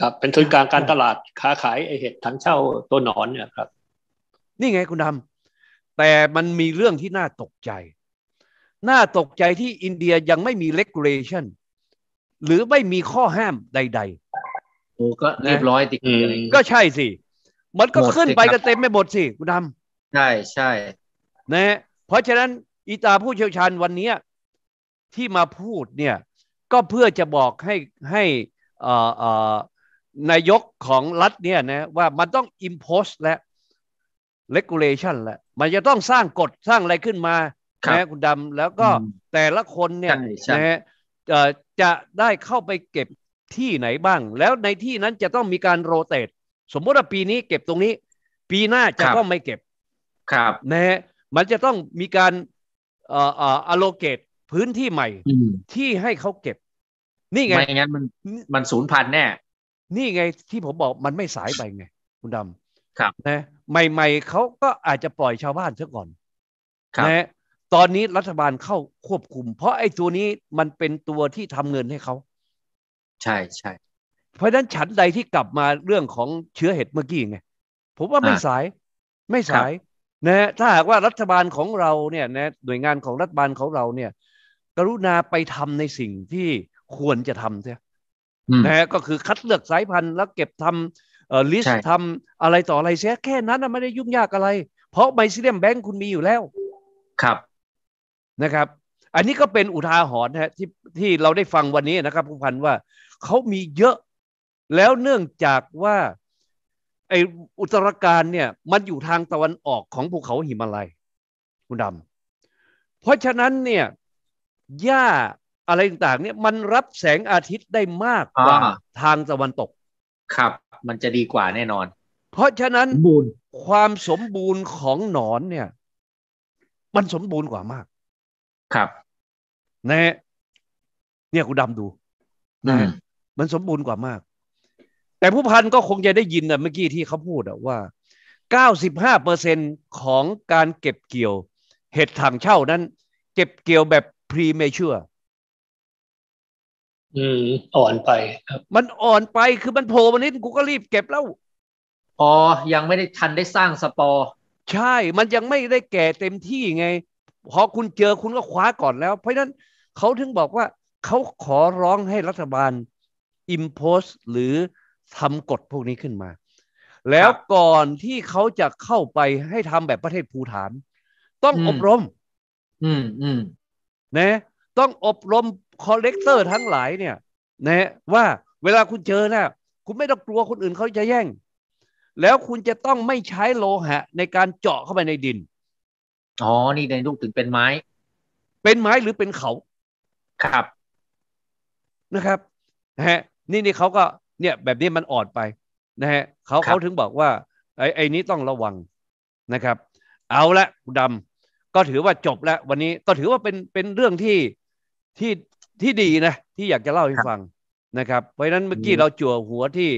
ครับ เป็นศูนย์กลางการตลาดค้าขายไอเห็ดถังเช่าตัวหนอนเนี่ยครับ นี่ไงคุณดำแต่มันมีเรื่องที่น่าตกใจ น่าตกใจที่อินเดียยังไม่มีเลกเลชันหรือไม่มีข้อห้ามใดๆโอ้ก็เรียบร้อยติดก็ใช่สิ มันก็ขึ้นไปกันเต็มไม่หมดสิ คุณดำใช่ใช่นะ เพราะฉะนั้นอีตาผู้เชี่ยวชาญวันนี้ที่มาพูดเนี่ย ก็เพื่อจะบอกให้ให้อ่าอ่านายกของรัฐเนี่ยนะว่ามันต้อง impose และ regulation และมันจะต้องสร้างกฎสร้างอะไรขึ้นมานะคุณดำแล้วก็แต่ละคนเนี่ยนะฮะจะได้เข้าไปเก็บที่ไหนบ้างแล้วในที่นั้นจะต้องมีการโรเตตสมมติว่าปีนี้เก็บตรงนี้ ปีหน้าจะต้องไม่เก็บ ครับนะฮะมันจะต้องมีการ เอ่อเอ่อ allocate พื้นที่ใหม่ที่ให้เขาเก็บ นี่ไงไม่งั้นมันมันศูนย์พันแน่นี่ไงที่ผมบอกมันไม่สายไปไงคุณดำครับนะใหม่ ๆเขาก็อาจจะปล่อยชาวบ้านซะก่อนนะตอนนี้รัฐบาลเข้าควบคุมเพราะไอ้ตัวนี้มันเป็นตัวที่ทำเงินให้เขาใช่ใช่เพราะฉะนั้นฉันใดที่กลับมาเรื่องของเชื้อเห็ดเมื่อกี้ไงผมว่าไม่สายไม่สายนะถ้าหากว่ารัฐบาลของเราเนี่ยนะหน่วยงานของรัฐบาลของเราเนี่ย กรุณาไปทำในสิ่งที่ควรจะทำเถอะนะก็คือคัดเลือกสายพันธุ์ แล้วเก็บทำเอ่อลิสต์ทำอะไรต่ออะไรเสียแค่นั้นไม่ได้ยุ่งยากอะไร เพราะไมซิเลียมแบงค์คุณมีอยู่แล้ว ครับนะครับอันนี้ก็เป็นอุทาหรณ์ฮะที่ที่เราได้ฟังวันนี้นะครับคุณพันว่าเขามีเยอะแล้วเนื่องจากว่าไออุตรการเนี่ย มันอยู่ทางตะวันออกของภูเขาหิมาลัยคุณดำเพราะฉะนั้นเนี่ยหญ้าอะไรต่างๆเนี่ย มันรับแสงอาทิตย์ได้มากกว่าทางตะวันตกครับ มันจะดีกว่าแน่นอน เพราะฉะนั้นบูความสมบูรณ์ของหนอนเนี่ย มันสมบูรณ์กว่ามาก ครับนะเนี่ยคุณดำดูนะมันสมบูรณ์กว่ามาก แต่ผู้พันก็คงจะได้ยินนเมื่อกี้ที่เขาพูดว่าเก้าสิบห้าเปอร์เซ็นของการเก็บเกี่ยวเห็ดถังเช่านั้นเก็บเกี่ยวแบบพรีเมเชื่อืมอ่อนไป ครับ มันอ่อนไปคือมันโผล่มานิดกูก็รีบเก็บแล้ว อ๋อ ยังไม่ได้ทันได้สร้างสปอ ใช่มันยังไม่ได้แก่เต็มที่ไงพอคุณเจอคุณก็คว้าก่อนแล้วเพราะฉะนั้นเขาถึงบอกว่า เขาขอร้องให้รัฐบาล impose หรือทำกฎพวกนี้ขึ้นมา แล้วก่อนที่เขาจะเข้าไปให้ทำแบบประเทศภูฐาน ต้องอบรม อืม อืมนะต้องอบรมคอลเลกเตอร์ทั้งหลายเนี่ยนะว่าเวลาคุณเจอน่ะ คุณไม่ต้องกลัวคนอื่นเขาจะแย่ง แล้วคุณจะต้องไม่ใช้โลหะในการเจาะเข้าไปในดิน อ๋อนี่ในลูกถึงเป็นไม้ เป็นไม้หรือเป็นเขาครับ นะครับนะฮะนี่นี่เขาก็เนี่ย แบบนี้มันออดไป นะฮะเขาเขาถึงบอกว่าไอ้ไอ้นี้ต้องระวังนะครับ เอาละดำ ก็ถือว่าจบแล้ว วันนี้ก็ถือว่าเป็นเป็นเรื่องที่ที่ที่ดีนะ ที่อยากจะเล่าให้ฟังนะครับ เพราะนั้นเมื่อกี้เราจั่วหัวที่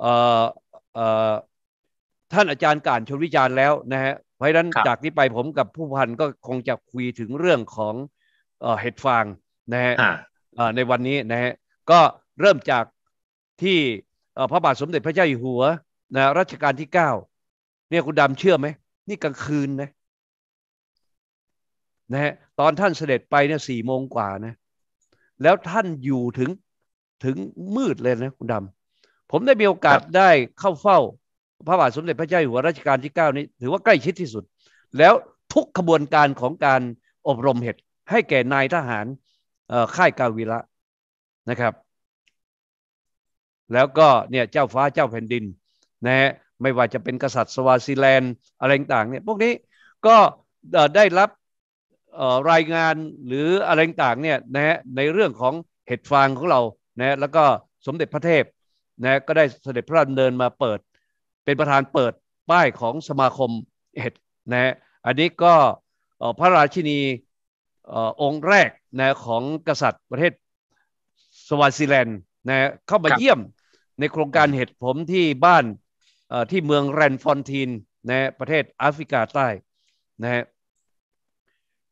เอ่อเอ่อท่านอาจารย์การชนวิจารณ์แล้วนะฮะเพราะนั้นจากนี้ไปผมกับผู้พันก็คงจะคุยถึงเรื่องของเห็ดฟางนะฮะในวันนี้นะฮะก็เริ่มจากที่พระบาทสมเด็จพระเจ้าอยู่หัวนะรัชกาลที่เก้าเนี่ยคุณดำเชื่อไหมนี่กลางคืนนะนะฮะตอนท่านเสด็จไปเนี่ยสี่โมงกว่านะแล้วท่านอยู่ถึงถึงมืดเลยนะคุณดำผมได้มีโอกาสได้เข้าเฝ้า พระบาท สมเด็จพระเจ้าอยู่หัวรัชกาลที่เก้านี้ถือว่าใกล้ชิดที่สุด แล้วทุกขบวนการของการอบรมเห็ดให้แก่นายทหารค่ายกาวิระนะครับ แล้วก็เนี่ยเจ้าฟ้าเจ้าแผ่นดินนะฮะไม่ว่าจะเป็นกษัตริย์สวาซีแลนด์อะไรต่างเนี่ยพวกนี้ก็ได้รับรายงานหรือ อะไรต่างเนี่ยนะฮะในเรื่องของเห็ดฟางของเรานะแล้วก็สมเด็จพระเทพนะก็ได้เสด็จพระดำเนิน มาเปิด เป็นประธานเปิดป้ายของสมาคมเห็ดนะอันนี้ก็พระราชินีองค์แรกนะของกษัตริย์ประเทศสวาซิแลนด์นะเข้ามาเยี่ยมในโครงการเห็ดผมที่บ้านที่เมืองแรนฟอนทีนนะประเทศแอฟริกาใต้นะ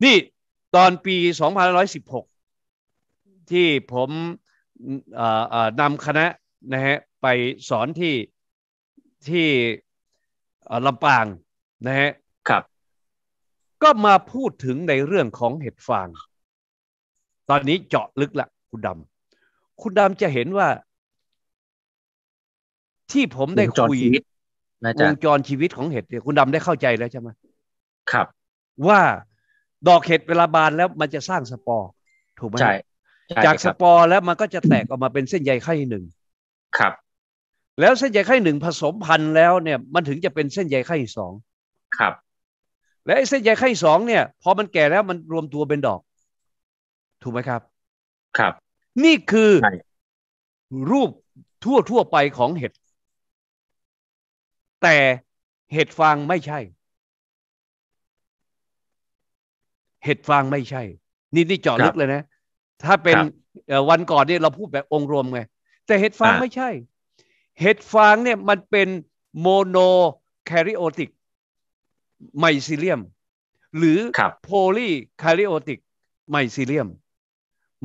นี่ ตอนปี2516 ที่ผมนำคณะนะฮะไปสอนที่ที่ลำปางนะฮะครับก็มาพูดถึงในเรื่องของเห็ดฟางตอนนี้เจาะลึกละ คุณดำคุณดำจะเห็นว่า ที่ผมได้คุยวงจรชีวิตของเห็ดเนี่ย คุณดำได้เข้าใจแล้วใช่ไหมครับ ว่าดอกเห็ดเวลาบานแล้วมันจะสร้างสปอร์ถูกไหมใช่ จากสปอร์แล้วมันก็จะแตกออกมาเป็นเส้นใยไข่หนึ่งครับ แล้วเส้นใยไข่หนึ่งผสมพันธุ์แล้วเนี่ยมันถึงจะเป็นเส้นใยไข่สองครับ และเส้นใยไข่สองเนี่ยพอมันแก่แล้วมันรวมตัวเป็นดอกถูกไหมครับ ครับ นี่คือรูปทั่วทั่วไปของเห็ด แต่เห็ดฟางไม่ใช่ เห็ดฟางไม่ใช่ นี่นี่เจาะลึกเลยนะ ถ้าเป็นวันก่อนเนี่ยเราพูดแบบองค์รวมไง แต่เห็ดฟางไม่ใช่ เห็ดฟางเนี่ยมันเป็นโมโนแคริโอติก ไมซิเลียม หรือโพลีแคริโอติกไมซิเลียม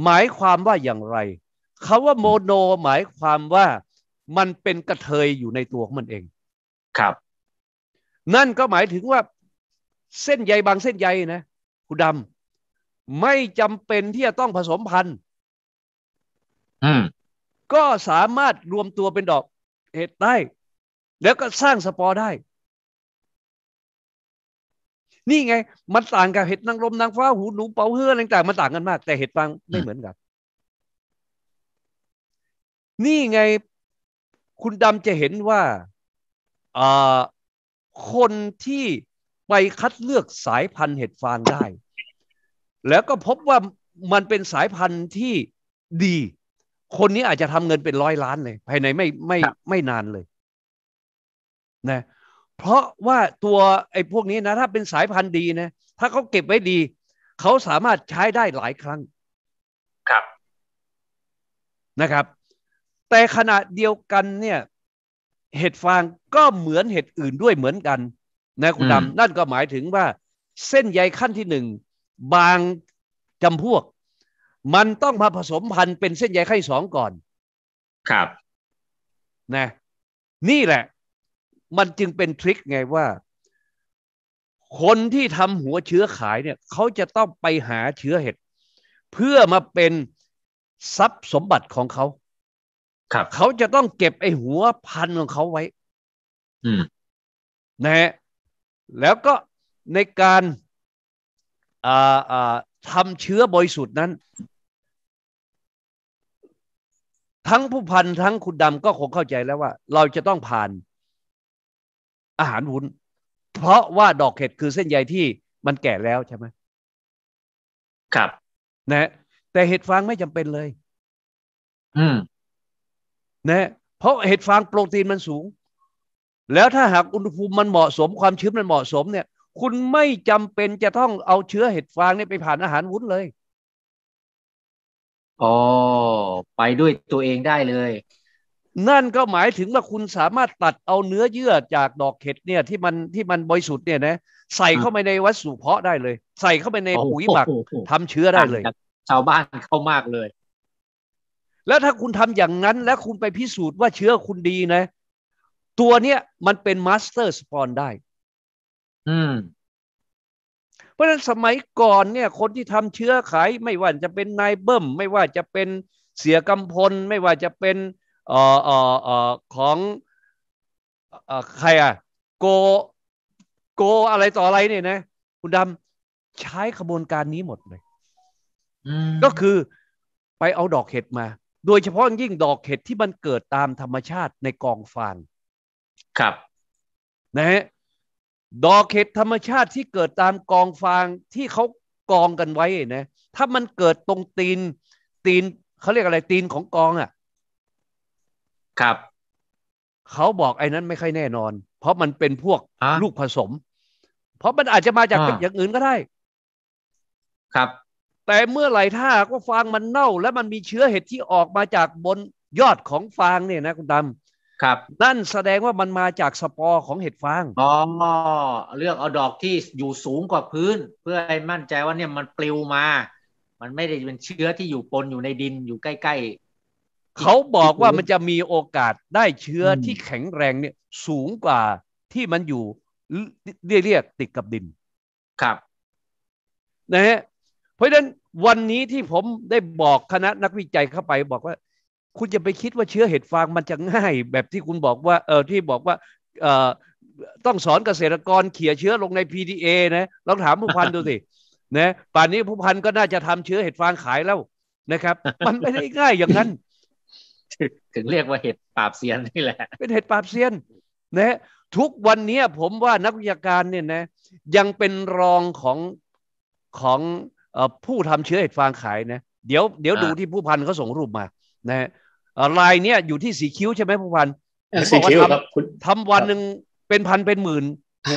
หมายความว่าอย่างไรคาว่าโมโนหมายความว่ามันเป็นกระเทยอยู่ในตัวของมันเอง ครับ นั่นก็หมายถึงว่า เส้นใยบางเส้นใยนะคุณดำไม่จำเป็นที่จะต้องผสมพันธุ์ก็สามารถรวมตัวเป็นดอกเห็ดได้ แล้วก็สร้างสปอร์ได้นี่ไงมันต่างกับเห็ดนางรมนางฟ้าหูหนูเปาเฮืออะไรต่างมันต่างกัน มากแต่เห็ดฟางไม่เหมือนกัน นี่ไงคุณดำจะเห็นว่าคนที่ไปคัดเลือกสายพันธุ์เห็ดฟางได้ แล้วก็พบว่ามันเป็นสายพันธุ์ที่ดี คนนี้อาจจะทำเงินเป็นร้อยล้านเลยภายในไม่ไม่ไม่นานเลยนะเพราะว่าตัวไอ้พวกนี้นะถ้าเป็นสายพันธุ์ดีนะ ถ้าเขาเก็บไว้ดี เขาสามารถใช้ได้หลายครั้ง ครับ นะครับ แต่ขณะเดียวกันเนี่ย เห็ดฟางก็เหมือนเห็ดอื่นด้วยเหมือนกันนะคุณดำนั่นก็หมายถึงว่า เส้นใยขั้นที่หนึ่ง บางจำพวก มันต้องมาผสมพันธุ์เป็นเส้นใยขั้นสองก่อน ครับ นะ นี่แหละมันจึงเป็นทริคไงว่า คนที่ทำหัวเชื้อขายเนี่ย เขาจะต้องไปหาเชื้อเห็ดเพื่อมาเป็นทรัพย์สมบัติของเขาครับเขาจะต้องเก็บไอ้หัวพันของเขาไว้อืมนะฮะแล้วก็ในการอ่าอ่าทำเชื้อบริสุทธิ์นั้น ทั้งผู้พันทั้งคุณดำก็คงเข้าใจแล้วว่า เราจะต้องผ่านอาหารวุ้นเพราะว่าดอกเห็ดคือเส้นใยที่มันแก่แล้วใช่ไหมครับนะแต่เห็ดฟางไม่จำเป็นเลย อืมนะเพราะเห็ดฟางโปรตีนมันสูง แล้วถ้าหากอุณหภูมิมันเหมาะสมความชื้นมันเหมาะสม เนี่ย คุณไม่จำเป็นจะต้องเอาเชื้อเห็ดฟางเนี่ยไปผ่านอาหารวุ้นเลยอ๋อไปด้วยตัวเองได้เลยนั่นก็หมายถึงว่าคุณสามารถตัดเอาเนื้อเยื่อจากดอกเห็ดเนี่ย ที่มันที่มันบริสุทธิ์เนี่ยนะใส่เข้าไปในวัสดุเพาะได้เลยใส่เข้าไปในปุ๋ยหมักทำเชื้อได้เลยชาวบ้านเข้ามากเลย แล้วถ้าคุณทำอย่างนั้นและคุณไปพิสูจน์ว่าเชื้อคุณดีนะ ตัวเนี้ยมันเป็นมาสเตอร์สปอนได้อืม เพราะฉะนั้นสมัยก่อนเนี่ยคนที่ทำเชื้อขาย ไม่ว่าจะเป็นนายเบิ้มไม่ว่าจะเป็นเสียกาพลไม่ว่าจะเป็นเอ่อเอ่อเอ่อของเอ่อใครอ่ะโก โกอะไรต่ออะไรเนี่ยนะ คุณดำใช้ขบวนการนี้หมดเลยก็คือไปเอาดอกเห็ดมา โดยเฉพาะยิ่งดอกเห็ดที่มันเกิดตามธรรมชาติในกองฟางครับ นะฮะดอกเห็ดธรรมชาติที่เกิดตามกองฟางที่เขากองกันไว้นะถ้ามันเกิดตรงตีน ตีนเขาเรียกอะไร ตีนของกองอะ่ะครับ เขาบอกไอ้นั้นไม่ค่อยแน่นอน เพราะมันเป็นพวกลูกผสม เพราะมันอาจจะมาจากอย่างอื่นก็ได้ครับ แต่เมื่อไหร่ถ้าว่าฟางมันเน่า และมันมีเชื้อเห็ดที่ออกมาจากบนยอดของฟางเนี่ยนะคุณดำครับนั่นแสดงว่ามันมาจากสปอร์ของเห็ดฟางอ๋อเลือกเอาดอกที่อยู่สูงกว่าพื้น เพื่อให้มั่นใจว่าเนี่ยมันปลิวมา มันไม่ได้เป็นเชื้อที่อยู่ปนอยู่ในดินอยู่ใกล้เขาบอกว่ามันจะมีโอกาสได้เชื้อที่แข็งแรงเนี่ย สูงกว่าที่มันอยู่เรียก ติดกับดินครับนะฮะเพราะฉะนั้นวันนี้ที่ผมได้บอกคณะนักวิจัยเข้าไป บอกว่า คุณจะไปคิดว่าเชื้อเห็ดฟางมันจะง่าย แบบที่คุณบอกว่า เออที่บอกว่าเออต้องสอนเกษตรกรเขี่ยเชื้อลงใน PDA นะลองถามผู้พันดูสินะป่านนี้ผู้พันก็น่าจะทำเชื้อเห็ดฟางขายแล้วนะครับ มันไม่ได้ง่ายอย่างนั้นถึงเรียกว่าเห็ดปราบเซียนนี่แหละเป็นเห็ดปราบเซียนนะทุกวันนี้ผมว่านักวิชาการเนี่ยนะยังเป็นรองของของผู้ทำเชื้อเห็ดฟางขายนะ เดี๋ยวเดี๋ยวดูที่ผู้พันเขาส่งรูปมานะลายเนี้ยอยู่ที่สีคิ้วใช่ไหมผู้พันสีคิ้วครับทำวันหนึ่งเป็นพันเป็นหมื่น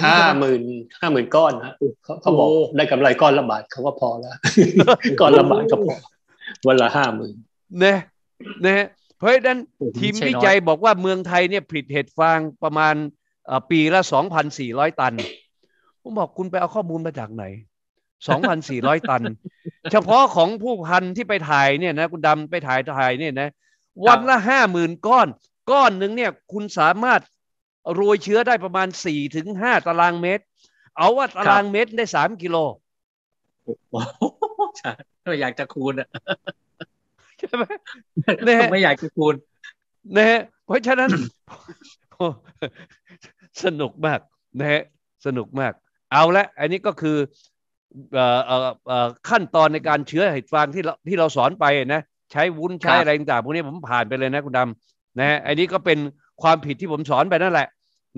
ห้าหมื่นห้าหมื่นก้อนนะเขาเขาบอกได้กำาไรก้อนละบาทเขาก็พอแล้วก้อนละบาทก็พอวันละห้าหมื่นเนี่ยเนี่ยเพราะฉะนั้นทีมวิจัยบอกว่าเมืองไทยเนี่ยผลิตเห็ดฟางประมาณปีละ 2,400 ตันผมบอกคุณไปเอาข้อมูลมาจากไหน 2,400 ตัน เฉพาะของผู้พันที่ไปถ่ายเนี่ยนะคุณดำไปถ่ายถ่ายเนี่ยนะ วันละห้าหมื่นก้อน ก้อนหนึ่งเนี่ยคุณสามารถโรยเชื้อได้ประมาณสี่ถึงห้าตารางเมตร เอาว่าตารางเมตรได้สามกิโลอยากจะคูณอะใช่ไหมนี่ยไม่อยากจะคูณนะฮะเพราะฉะนั้น สนุกมากนะฮะสนุกมาก เอาละอันนี้ก็คือขั้นตอนในการเชื้อเห็ดฟางที่เราที่เราสอนไปนะใช้วุ้น ใช้อะไรต่างๆพวกนี้ผมผ่านไปเลยนะคุณดำนะฮะอันนี้ก็เป็นความผิดที่ผมสอนไปนั่นแหละ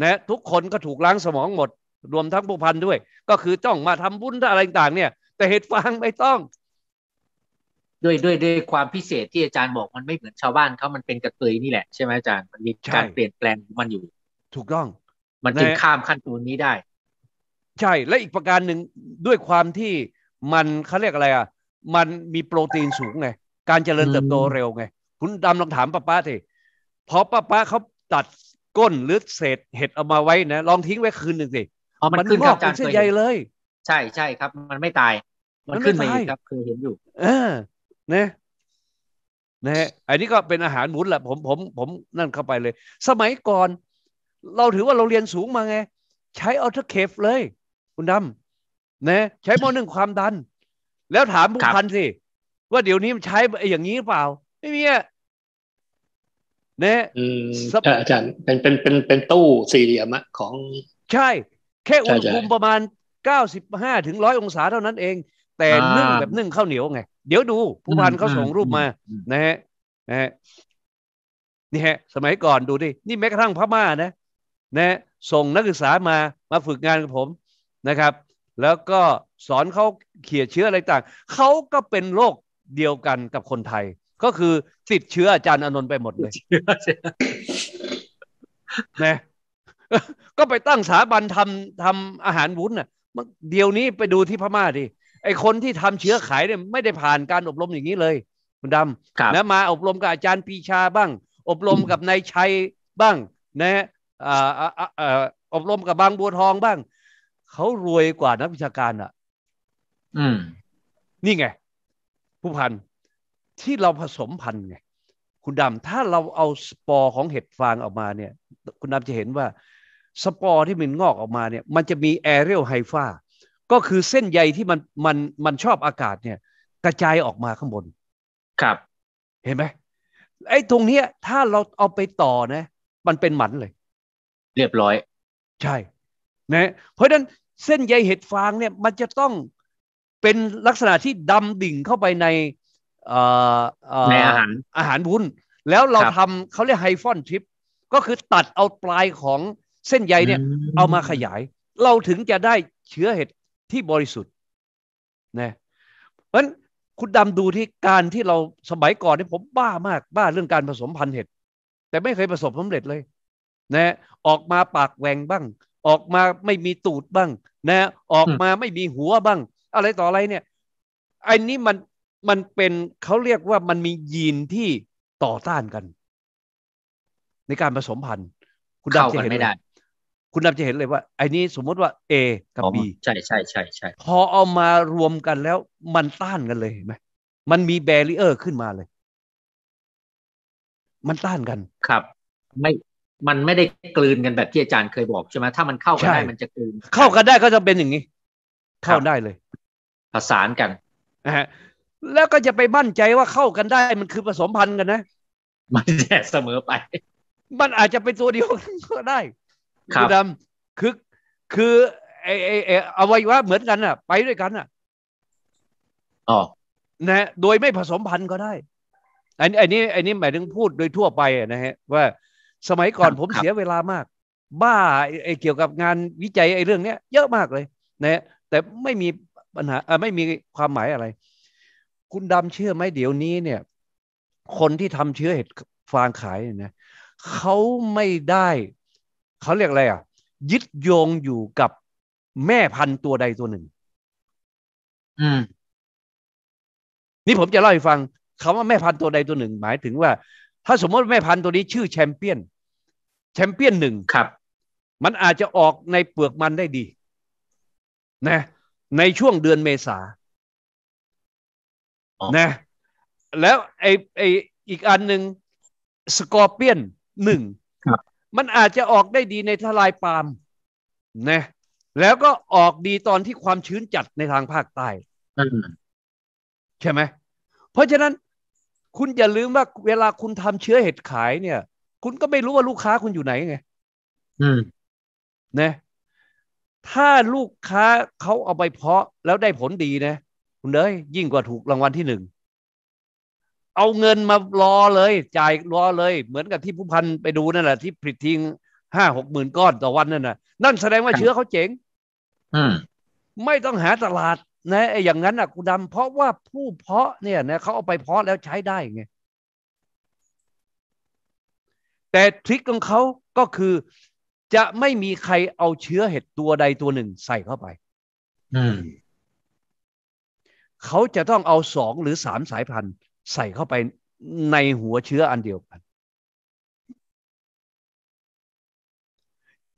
นะทุกคนก็ถูกล้างสมองหมด รวมทั้งผู้พันด้วย ก็คือต้องมาทำบุญอะไรต่าง ๆ เนี่ย แต่เห็ดฟางไม่ต้องด้วยด้วยด้วยความพิเศษที่อาจารย์บอกมันไม่เหมือนชาวบ้านเขามันเป็นกระเุยนี่แหละ ใช่ไหมอาจารย์ มันมีการเปลี่ยนแปลงมันอยู่ ถูกต้อง มันจึงข้ามขั้นตอนนี้ได้ ใช่ และอีกประการหนึ่งด้วยความที่มันเขาเรียกอะไรอ่ะ มันมีโปรตีนสูงไง การเจริญเติบโตเร็วไง คุณดำลองถามป้าป้าทีพอป้าป้าเขาตัดก้นหรือเศษเห็ดเอามาไว้นะ ลองทิ้งไว้คืนหนึ่งสิมันขึ้นกับการเส้นใยเลยใช่ใช่ครับ มันไม่ตาย มันขึ้นมาครับ เคยเห็นอยู่ เออนะนะฮะอันนี้ก็เป็นอาหารหมุนแหละ ผมผมผมนั่นเข้าไปเลย สมัยก่อน เราถือว่าเราเรียนสูงมาไง ใช้ออเทอร์เคฟเลย คุณดำนะใช้หม้อนึ่งความดัน แล้วถามผู้พันสิ ว่าเดี๋ยวนี้มันใช้อย่างนี้เปล่า ไม่มีอะนะอาจารย์ เป็นเป็นเป็นเป็นตู้สี่เหลี่ยมของ ใช่ แค่อุณหภูมิประมาณเก้าสิบห้าถึงร้อยองศาเท่านั้นเองแต่นึ่งแบบนึ่งข้าวเหนียวไง เดี๋ยวดูผู้พันเขาส่งรูปมา นะฮะนะฮะนี่ฮะสมัยก่อนดูดิ นี่แม้กระทั่งพม่านะ นะ ส่งนักศึกษามามาฝึกงานกับผมนะครับ แล้วก็สอนเขาเขี่ยเชื้ออะไรต่าง เขาก็เป็นโรคเดียวกันกับคนไทย ก็คือติดเชื้ออาจารย์อนนท์ไปหมดเลย นะก็ไปตั้งสถาบันทำทำอาหารวุ้นน่ะเดี๋ยวนี้ไปดูที่พม่าดิไอคนที่ทำเชื้อขายเนี่ยไม่ได้ผ่านการอบรมอย่างนี้เลย คุณดำ้ะมาอบรมกับอาจารย์ปีชาบ้าง อบรมกับนายชัยบ้าง นะฮะอบรมกับบางบัวทองบ้าง เขารวยกว่านักวิชาการอ่ะ อืมนี่ไง ผู้พัน ที่เราผสมพันธุ์ไง คุณดำถ้าเราเอาสปอร์ของเห็ดฟางออกมาเนี่ย คุณดำจะเห็นว่า สปอร์ที่มันงอกออกมาเนี่ย มันจะมีแอเรียลไฮฟาก็คือเส้นใยที่มันมันมันชอบอากาศเนี่ย กระจายออกมาข้างบน ครับ เห็นไหมไอ้ตรงเนี้ยถ้าเราเอาไปต่อนะมันเป็นหมันเลย เรียบร้อย ใช่นะเพราะฉะนั้นเส้นใยเห็ดฟางเนี่ยมันจะต้องเป็นลักษณะที่ดำดิ่งเข้าไปในในอาหารอาหารวุ้น แล้วเราทำเขาเรียกไฮฟอนทริปก็คือตัดเอาปลายของเส้นใยเนี่ยเอามาขยาย เราถึงจะได้เชื้อเห็ดที่บริสุทธิ์นะ เพราะฉะนั้นคุณดำดูที่การที่เราสมัยก่อนนี่ผมบ้ามากบ้าเรื่องการผสมพันธุ์เห็ด แต่ไม่เคยประสบสาเร็จเลย นะ ออกมาปากแหว่งบ้าง ออกมาไม่มีตูดบ้าง นะ ออกมาไม่มีหัวบ้างอะไรต่ออะไรเนี่ย อันี้มันมันเป็นเขาเรียกว่ามันมียีนที่ต่อต้านกัน ในการผสมพันธุ์ คุณดำจะเห็นไม่ได้คุณดำจะเห็นเลยว่าไอ้นี้สมมติว่า A กับ B ใช่ใช่ใช่ใช่พอเอามารวมกันแล้วมันต้านกันเลยเห็นไหมมันมีแบรีเออร์ขึ้นมาเลย มันต้านกันครับ ไม่มันไม่ได้กลืนกันแบบที่อาจารย์เคยบอก ใช่ไหมถ้ามันเข้ากันได้มันจะกลืน เข้ากันได้ก็จะเป็นอย่างนี้เข้าได้เลยผสานกันนะฮะแล้วก็จะไปมั่นใจว่าเข้ากันได้มันคือผสมพันธุ์กันนะมันแย่เสมอไป มันอาจจะเป็นตัวเดียวก็ได้คือดำคือ คือไอไอไออวัยวะเหมือนกันอ่ะ ไปด้วยกันอ่ะอ๋อนะ โดยไม่ผสมพันธุ์ก็ได้อันอันนี้อันนี้หมายถึงพูดโดยทั่วไปนะ ฮะ ว่าสมัยก่อนผมเสียเวลามาก บ้าไอ้เกี่ยวกับงานวิจัยไอ้เรื่องเนี้ยเยอะมากเลยนะฮะแต่ไม่มีปัญหาไม่มีความหมายอะไร คุณดำเชื่อไหมเดี๋ยวนี้เนี่ย คนที่ทำเชื้อเห็ดฟางขายเนี่ยเขาไม่ได้เขาเรียกอะไรอ่ะ ยึดโยงอยู่กับแม่พันธุ์ตัวใดตัวหนึ่ง อืม นี่ผมจะเล่าให้ฟังคาว่าแม่พันธุ์ตัวใดตัวหนึ่ง หมายถึงว่า ถ้าสมมติแม่พันธุ์ตัวนี้ชื่อแชมเปี้ยน แชมเปี้ยนหนึ่งครับมันอาจจะออกในเปลือกมันได้ดี นะ ในช่วงเดือนเมษานะ แล้วไอไออีกอันหนึ่งสกอร์เปียนหนึ่งมันอาจจะออกได้ดีในทลายปาล์มนะแล้วก็ออกดีตอนที่ความชื้นจัดในทางภาคใต้ใช่ไหม เพราะฉะนั้น คุณอย่าลืมว่าเวลาคุณทำเชื้อเห็ดขาย เนี่ย คุณก็ไม่รู้ว่าลูกค้าคุณอยู่ไหนไงอืมนะ ถ้าลูกค้าเขาเอาไปเพาะแล้วได้ผลดีนะ คุณเ้ยยิ่งกว่าถูกรางวัลที่หนึ่งเอาเงินมารอเลย จ่ายรอเลย เหมือนกับที่ผู้พันไปดูนั่นแหละที่ผลิตทิ้งห้าหกหมื่นก้อนต่อวันนั่นน่ะ นั่นแสดงว่าเชื้อเขาเจ๋งไม่ต้องหาตลาดนะไอ้อย่างนั้นอ่ะกูดำเพราะว่าผู้เพาะเนี่ยนะเขาเอาไปเพาะแล้วใช้ได้ไงแต่ทริคของเขาก็คือจะไม่มีใครเอาเชื้อเห็ดตัวใดตัวหนึ่ง ใส่เข้าไปเขาจะต้องเอาสองหรือสามสายพันธุ์ใส่เข้าไปในหัวเชื้ออันเดียวกัน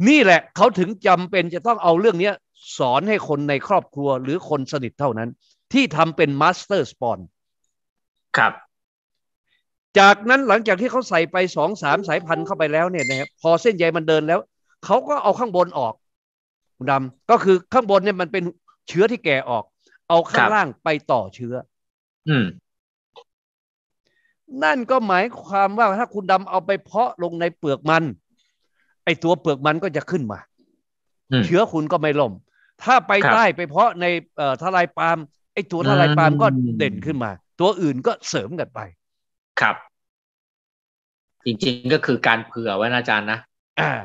นี่แหละ เขาถึงจำเป็นจะต้องเอาเรื่องนี้สอนให้คนในครอบครัวหรือคนสนิทเท่านั้น ที่ทำเป็นมาสเตอร์สปอน ครับ จากนั้นหลังจากที่เขาใส่ไปสองสามสายพันธุ์เข้าไปแล้วเนี่ยนะครับพอเส้นใยมันเดินแล้ว เขาก็เอาข้างบนออกดำก็คือข้างบนเนี่ยมันเป็นเชื้อที่แก่ออก เอาข้างล่างไปต่อเชื้อ อืมนั่นก็หมายความว่าถ้าคุณดำเอาไปเพาะลงในเปลือกมัน ไอตัวเปลือกมันก็จะขึ้นมา เชื้อคุณก็ไม่ล่ม ถ้าไปใต้ไปเพาะในทลายปาล์มไอตัวทลายปาล์มก็เด่นขึ้นมา ตัวอื่นก็เสริมกันไป ครับ จริง ๆ ก็คือการเผื่อไว้นะอาจารย์นะ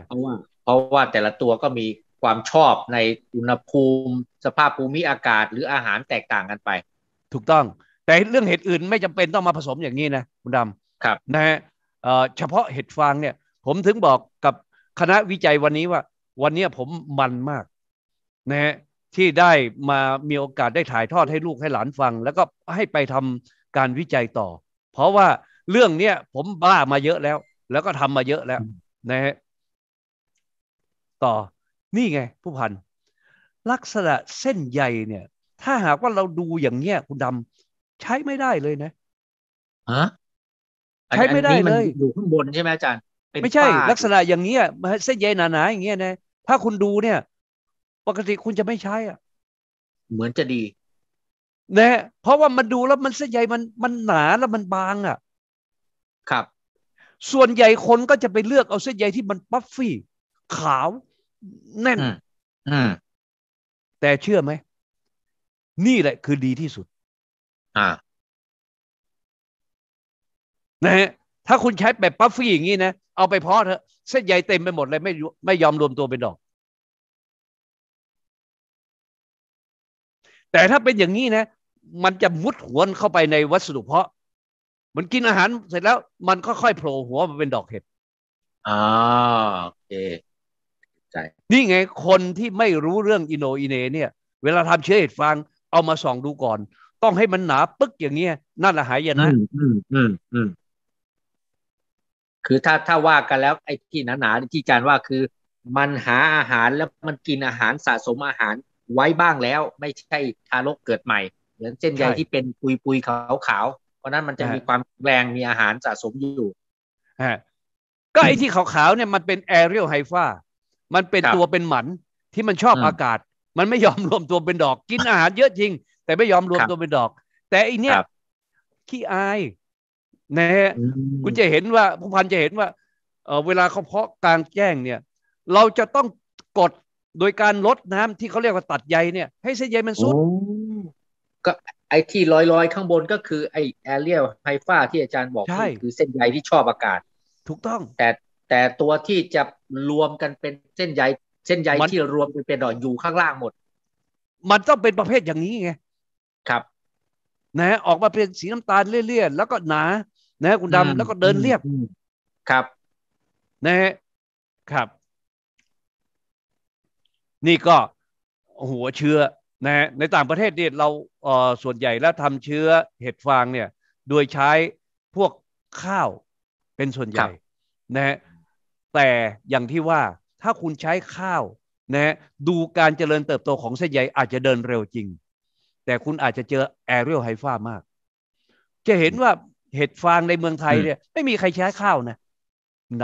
เพราะว่า เพราะว่าแต่ละตัวก็มีความชอบในอุณหภูมิสภาพภูมิอากาศ หรืออาหารแตกต่างกันไป ถูกต้องแต่เรื่องเห็ดอื่นไม่จำเป็นต้องมาผสมอย่างนี้นะคุณดำครับนะฮะเฉพาะเห็ดฟางเนี่ยผมถึงบอกกับคณะวิจัยวันนี้ว่า วันนี้ผมมันมากนะฮะที่ได้มามีโอกาสได้ถ่ายทอดให้ลูกให้หลานฟัง แล้วก็ให้ไปทำการวิจัยต่อ เพราะว่าเรื่องเนี้ยผมบ้ามาเยอะแล้ว แล้วก็ทำมาเยอะแล้วนะฮะต่อนี่ไงผู้พันลักษณะเส้นใยเนี่ยถ้าหากว่าเราดูอย่างเงี้ยคุณดำใช้ไม่ได้เลยนะฮะใช้ไม่ได้เลย อยู่ข้างบนใช่ไหมอาจารย์ไม่ใช่ลักษณะอย่างเงี้ยเส้นใยหนาๆอย่างเงี้ยนะถ้าคุณดูเนี่ย ปกติคุณจะไม่ใช้อ่ะเหมือนจะดี นะ เพราะว่ามันดูแล้วมันเส้นใยมันมันหนาแล้วมันบางอ่ะ ครับ ส่วนใหญ่คนก็จะไปเลือกเอาเส้นใยที่มันปัฟฟี่ ขาวแน่นอืมแต่เชื่อไหมนี่แหละคือดีที่สุดอ่านะฮะถ้าคุณใช้แบบปั๊ฟฟี่อย่างนี้นะ เอาไปเพาะเถอะ เส้นใยเต็มไปหมดเลยไม่ไม่ยอมรวมตัวเป็นดอก แต่ถ้าเป็นอย่างนี้นะ มันจะมุดหัวเข้าไปในวัสดุเพาะ มันกินอาหาร เสร็จแล้วมันก็ค่อยโผล่หัวมาเป็นดอกเห็ด อ่าโอเค ใจ นี่ไง คนที่ไม่รู้เรื่อง อินโนอินเนเนี่ย เวลาทำเชื้อเห็ดฟางเอามาส่องดูก่อนต้องให้มันหนาปึ๊กอย่างเงี้ยนั่นแหละหายนะอืมอืมอืมคือถ้าถ้าว่ากันแล้วไอ้ที่หนาหนาที่อาจารย์ว่าคือมันหาอาหารแล้วมันกินอาหารสะสมอาหารไว้บ้างแล้วไม่ใช่ทารกเกิดใหม่ เหมือนเส้นใยที่เป็นปุยปุยขาวขาวเพราะนั้นมันจะมีความแรงมีอาหารสะสมอยู่ฮะก็ไอ้ที่ขาวขาวเนี่ยมันเป็นแอเรียลไฮฟ้ามันเป็นตัวเป็นหมันที่มันชอบอากาศ มันไม่ยอมรวมตัวเป็นดอก กินอาหารเยอะจริงแต่ไม่ยอมรวมตัวเป็นดอก แต่อีเนี้ยขี้อายนะฮะคุณจะเห็นว่าผู้พันจะเห็นว่าเออเวลาเขาเพาะกลางแจ้งเนี่ย เราจะต้องกดโดยการลดน้ำที่เขาเรียกว่าตัดใยเนี่ยให้เส้นใยมันสุดก็ไอ้ที่ลอยๆ ข้างบนก็คือ ไอ้แอเรียไฮฟ้าที่อาจารย์บอกคือเส้นใยที่ชอบอากาศถูกต้อง แต่แต่ตัวที่จะรวมกันเป็นเส้นใยเส้นใยที่รวมเป็นดอกอยู่ข้างล่างหมด มันต้องเป็นประเภทอย่างนี้ไงนะออกมาเป็นสีน้ำตาลเลี่ยๆแล้วก็หนา นะ คุณดำแล้วก็เดินเรียบ ครับนะฮะครับ นี่ก็หัวเชื้อนะฮะในต่างประเทศเนี่ยเราเอ่อส่วนใหญ่แล้วทำเชื้อเห็ดฟางเนี่ย โดยใช้พวกข้าวเป็นส่วนใหญ่ นะฮะแต่อย่างที่ว่า ถ้าคุณใช้ข้าว นะฮะดูการเจริญเติบโตของเส้นใยอาจจะเดินเร็วจริงแต่คุณอาจจะเจอแอเรียลไฮฟ้ามาก จะเห็นว่าเห็ดฟางในเมืองไทยเนี่ย ไม่มีใครใช้ข้าวนะด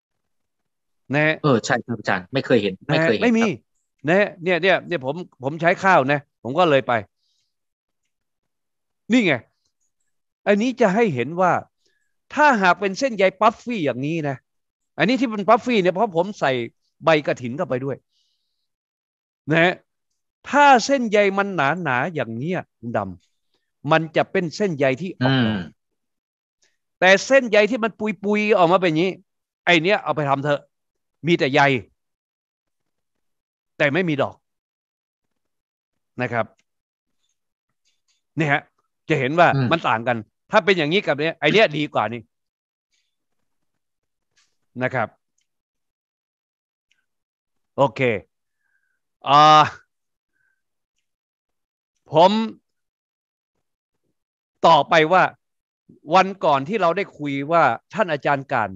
ำนะ เออใช่ครับอาจารย์ไม่เคยเห็น ไม่เคยไม่มี นะ เนี่ยเนี่ยเนี่ยผมผมใช้ข้าวนะ ผมก็เลยไป นี่ไง อันนี้จะให้เห็นว่าถ้าหากเป็นเส้นใยปัฟฟี่ อย่างนี้นะ อันนี้ที่เป็นปัฟฟี่เนี่ย เพราะผมใส่ใบกระถินเข้าไปด้วยนะถ้าเส้นใยมันหนาหนาอย่างเนี้ยดำมันจะเป็นเส้นใยที่ออกแต่เส้นใยที่มันปุยปุยออกมาเป็นอย่างนี้ ไอเนี้ยเอาไปทำเถอะ มีแต่ใยแต่ไม่มีดอกนะครับนี่ฮะ จะเห็นว่ามันต่างกัน ถ้าเป็นอย่างนี้กับเนี้ย ไอเนี้ยดีกว่านี่นะครับ โอเค อ่าผมต่อไปว่าวันก่อนที่เราได้คุยว่าท่านอาจารย์การ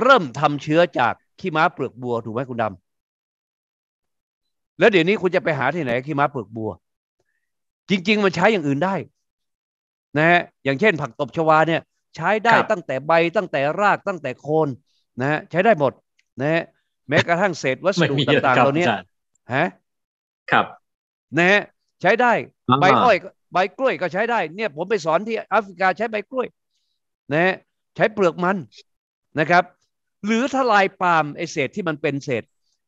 เริ่มทำเชื้อจากขี้ม้าเปลือกบัวถูกไหมคุณดำแล้วเดี๋ยวนี้คุณจะไปหาที่ไหนขี้ม้าเปลือกบัว จริง ๆ มันใช้อย่างอื่นได้ นะฮะอย่างเช่นผักตบชวาเนี่ย ใช้ได้ตั้งแต่ใบตั้งแต่รากตั้งแต่โคนนะฮะใช้ได้หมด นะฮะแม้กระทั่งเศษวัสดุต่างๆเหล่านี้ฮะครับ นะฮะใช้ได้ใบอ้อย ใบกล้วยก็ใช้ได้เนี่ย ผมไปสอนที่แอฟริกาใช้ใบกล้วยนะใช้เปลือกมันนะครับ หรือทลายปาล์มไอเศษที่มันเป็นเศษ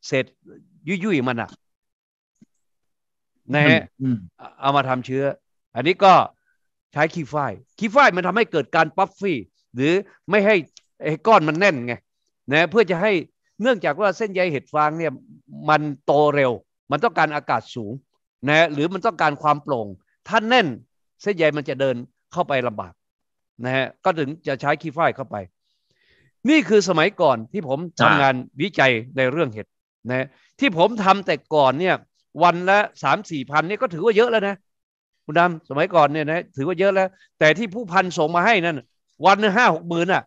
เศษยุ่ยๆมันอ่ะนะฮะเอามาทำเชื้อ อันนี้ก็ใช้คีฟายคีฟายมันทำให้เกิดการปั๊บฟี่ หรือไม่ให้ไอ้ก้อนมันแน่นไงนะเพื่อจะให้เนื่องจากว่าเส้นใยเห็ดฟาง เนี่ย มันโตเร็ว มันต้องการอากาศสูงนะหรือมันต้องการความโปร่ง ถ้าแน่น เส้นใยมันจะเดินเข้าไปลำบากนะฮะก็ถึงจะใช้คีฟฝ้ายเข้าไป นี่คือสมัยก่อนที่ผมทำงานวิจัยในเรื่องเห็ดนะ ที่ผมทำแต่ก่อนเนี่ย วันละสามสี่พันนี่ก็ถือว่าเยอะแล้วนะคุณดำสมัยก่อนเนี่ยนะถือว่าเยอะแล้ว แต่ที่ผู้พันส่งมาให้นั่นวันห้าหกหมื่นอ่ะ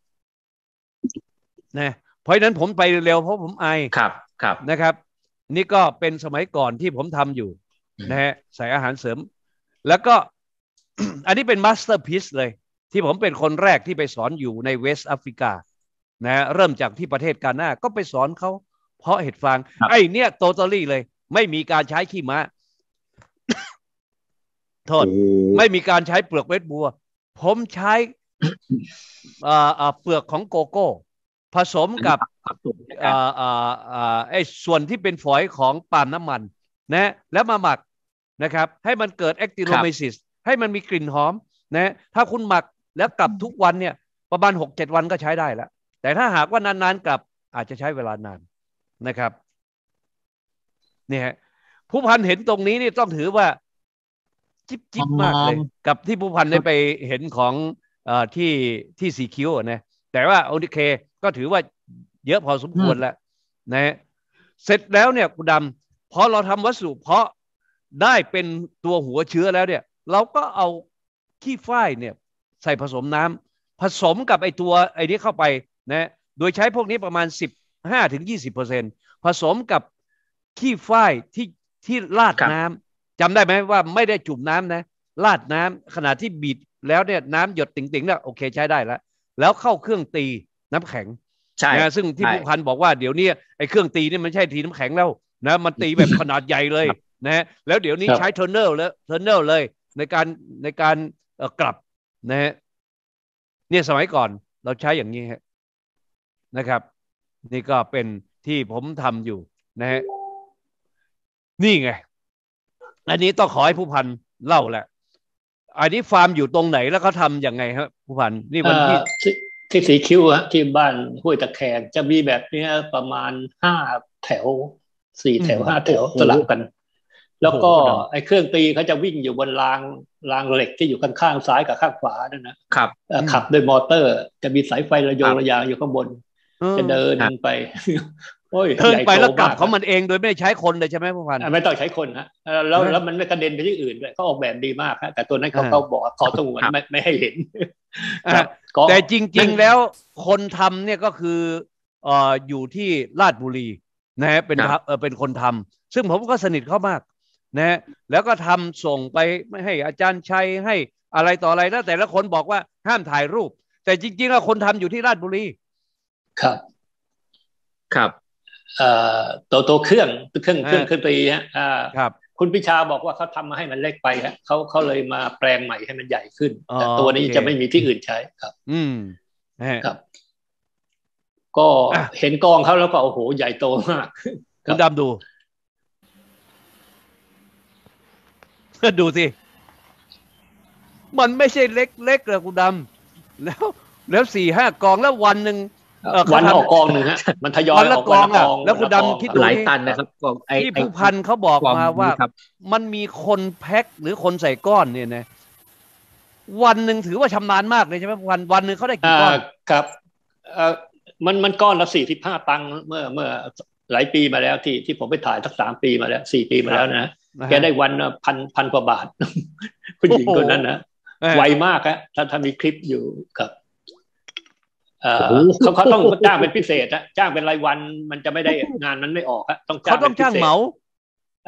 นะเพราะฉะนั้นผมไปเร็วเพราะผมไอครับครับนะครับ นี่ก็เป็นสมัยก่อนที่ผมทำอยู่นะฮะใส่อาหารเสริม แล้วก็อันนี้เป็นมาสเตอร์พีซเลย ที่ผมเป็นคนแรกที่ไปสอนอยู่ในเวสต์แอฟริกา นะ เริ่มจากที่ประเทศกาหน้าก็ไปสอนเขา เพราะเห็ดฟางไอ้เนี่ยโตตอรี่เลย ไม่มีการใช้ขี้ม้าโทษ ไม่มีการใช้เปลือกเวทบัว ผมใช้เปลือกของโกโก้ ผสมกับไออส่วนที่เป็นฝอยของปาล์มน้ำมัน นะ แล้วมาหมักนะครับให้มันเกิดแอคติโนเมซิสให้มันมีกลิ่นหอมนะถ้าคุณหมักแล้วกลับทุกวันเนี่ย ประมาณหกเจ็ดวันก็ใช้ได้แล้ว แต่ถ้าหากว่านานๆกลับอาจจะใช้เวลานานนะครับเนี่ยผู้พันเห็นตรงนี้นี่ต้องถือว่า จิ๊บจิ๊บมากเลย กับที่ผู้พันได้ไปเห็นของอที่ที่สีคิ้วนะแต่ว่าโอเค ก็ถือว่าเยอะพอสมควรแล้วนะ เสร็จแล้วเนี่ยคุณดำพอเราทำวัสดุเพาะได้เป็นตัวหัวเชื้อแล้วเนี่ย เราก็เอาขี้ฝ้ายเนี่ยใส่ผสมน้ำ ผสมกับไอตัวไอนี้เข้าไปนะโดยใช้พวกนี้ประมาณ 15ถึง20เปอร์เซ็นผสมกับขี้ฝ้ายที่ที่ลาดน้ำ จำได้ไหมว่าไม่ได้จุ่มน้ำนะลาดน้ำขณะที่บีดแล้วเนี่ยน้ำหยดติ่งๆเนี่ยโอเค ใช้ได้แล้วแล้วเข้าเครื่องตีน้ำแข็งใช่นะซึ่งที่ผู้พันบอกว่าเดี๋ยวนี้ไอเครื่องตีนี่มันใช่ตีน้ำแข็งแล้วนะ มันตีแบบขนาดใหญ่เลยนะฮะแล้วเดี๋ยวนี้ใช้เทอร์เนลแล้วเทอร์เนลเลย ในการในการกลับนะฮะเนี่ยสมัยก่อนเราใช้อย่างนี้ฮะนะครับ นี่ก็เป็นที่ผมทำอยู่นะฮะนี่ไง อันนี้ต้องขอให้ผู้พันเล่าแหละ อันนี้ฟาร์มอยู่ตรงไหนแล้วเขาทำยังไงับผู้พันนี่วันที่ที่สีคิ้วฮะที่บ้านห้วยตะแคงจะมีแบบนี้ประมาณห้าแถวสี่แถวห้าแถวสลับกันแล้วก็ไอ้เครื่องตีเขาจะวิ่งอยู่บนรางรางเหล็กที่อยู่ข้างๆซ้ายกับข้างขวานั่นนะครับขับโดยมอเตอร์จะมีสายไฟระโยงระยางอยู่ข้างบนจะเดินไปเดินไปแล้วกลับเขามันเองโดยไม่ใช้คนเลยใช่ไหมพ่อพันไม่ต้องใช้คนฮะแล้วแล้วมันไม่กระเด็นไปที่อื่นด้วยเขาออกแบบดีมากฮะแต่ตัวนั้นเขาเขาบอกขอตองวไม่ไม่ให้เห็นแต่จริง ๆ แล้วคนทำเนี่ยก็คืออยู่ที่ลาดบุรี นะฮะเป็นเป็นคนทำ ซึ่งผมก็สนิทเขามากนะแล้วก็ทำส่งไปไม่ให้อาจารย์ชัยให้อะไรต่ออะไรแล้วแต่ละคนบอกว่าห้ามถ่ายรูป แต่จริงๆแล้วคนทำอยู่ที่ราชบุรีครับ ครับเอ่อตัวตัวเครื่องเครื่องเครื่องเครื่องตีฮะครับ คุณพิชาบอกว่าเขาทำมาให้มันเล็กไปฮะเขาเขาเลยมาแปลงใหม่ให้มันใหญ่ขึ้น แต่ตัวนี้จะไม่มีที่อื่นใช้ครับ อืมครับ ก็เห็นกองเขาแล้วก็โอ้โห ใหญ่โตมากคุณดำดูดูสิ มันไม่ใช่เล็กๆเลยคุณดำแล้วแล้วสี่ห้ากองแล้ววันหนึ่งวันออกกองหนึ่งฮะ มันทยอยออกกองอ่ะแล้วคุณดำคิดดูหลายตันนะครับที่ผู้พันเขาบอกมาว่ามันมีคนแพ็คหรือคนใส่ก้อนเนี่ยนะ วันหนึ่งถือว่าชำนาญมากเลยใช่ไหมวันวันหนึ่งเขาได้กี่ ก้อนครับเออมันมันก้อนละสี่สิบห้าตัง เมื่อเมื่อหลายปีมาแล้ว ที่ที่ผมไปถ่ายทักสามปีมาแล้วสี่ปีมาแล้วนะแกได้วันพันพันกว่าบาทผู้หญิงคนนั้นนะไวมากฮะถ้าถ้ามีคลิปอยู่ครับเขาเขาต้องจ้างเป็นพิเศษอะจ้างเป็นรายวันมันจะไม่ได้งานนั้นไม่ออกฮะต้องจ้างเขาต้องจ้างเหมา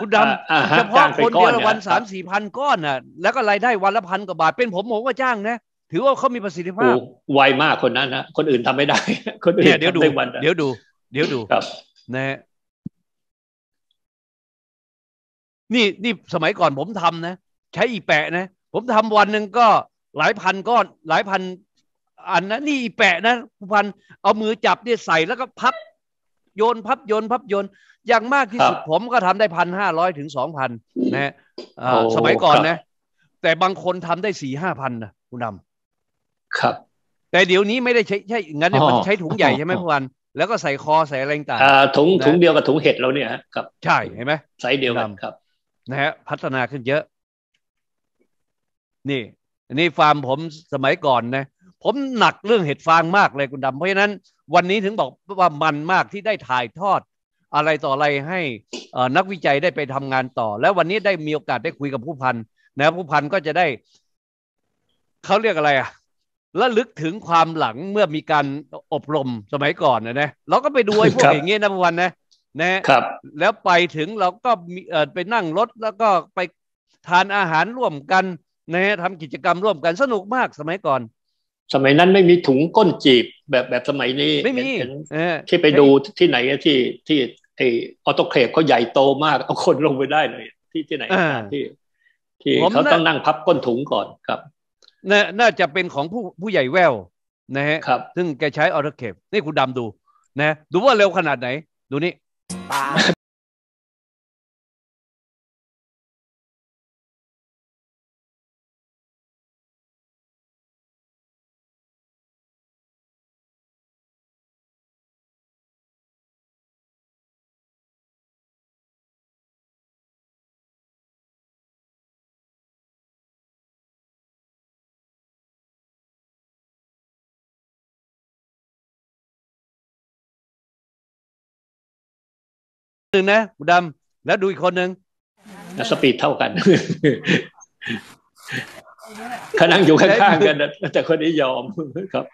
คุณดำเฉพาะคนเดียววันสามสี่พันก้อนน่ะ แล้วก็รายได้วันละพันกว่าบาท เป็นผมผมก็จ้างนะ ถือว่าเขามีประสิทธิภาพไวมากคนนั้นนะคนอื่นทำไม่ได้คนอื่นเดี๋ยวดู เดี๋ยวดูเดี๋ยวดูนะนี่นี่สมัยก่อนผมทำนะใช้อีแปะนะผมทำวันหนึ่งก็หลายพันก้อนหลายพันอันนะนี่อีแปะนะผู้พันเอามือจับเนี่ยใส่แล้วก็พับ โยนพับโยนพับโยนอย่างมากที่สุดผมก็ทำได้พันห้าร้อยถึงสองพันนะสมัยก่อนนะ แต่บางคนทำได้สี่ห้าพันนะคุณดำครับ แต่เดี๋ยวนี้ไม่ได้ใช้ใช่งั้นเนี่ยมันใช้ถุงใหญ่ใช่ไหมผู้พัน แล้วก็ใส่คอใส่อะไรต่างถุงถุงเดียวกับถุงเห็ดเราเนี่ยครับ ใช่เห็นไหมใส่เดียวกันครับนะฮะพัฒนาขึ้นเยอะ นี่นี่ฟาร์มผมสมัยก่อนนะ ผมหนักเรื่องเห็ดฟางมากเลยคุณดำเพราะฉะนั้น วันนี้ถึงบอกว่ามันมากที่ได้ถ่ายทอด อะไรต่ออะไรให้นักวิจัยได้ไปทำงานต่อ แล้ว วันนี้ได้มีโอกาสได้คุยกับผู้พันนะ ผู้พันก็จะได้เขาเรียกอะไรอะและลึกถึงความหลังเมื่อมีการอบรมสมัยก่อนนะเนะเราก็ไปดูไอ้พวกอย่างเงี้ยนะวันนะนะครับแล้วไปถึงเราก็มีเออไปนั่งรถแล้วก็ไปทานอาหารร่วมกันนะฮะทำกิจกรรมร่วมกันสนุกมากสมัยก่อน สมัยนั้นไม่มีถุงก้นจีบแบบแบบสมัยนี้ไม่มีที่ไปดูที่ไหนที่ที่ไอออโตเคลฟเขาใหญ่โตมาก เอาคนลงไปได้เลยที่ที่ไหนที่ ที่เขาต้องนั่งพับก้นถุงก่อนครับนน่าจะเป็นของผู้ผู้ใหญ่แววนะฮะซึ่งแกใช้ออโตเคปนี่คุณดำดูนะ ดูว่าเร็วขนาดไหน ดูนี่八หนึ่งนะดำแล้วดูอีกคนหนึ่งสปีดเท่ากัน ขนั่งอยู่ข้างๆกันแต่คนนี้ยอมครับ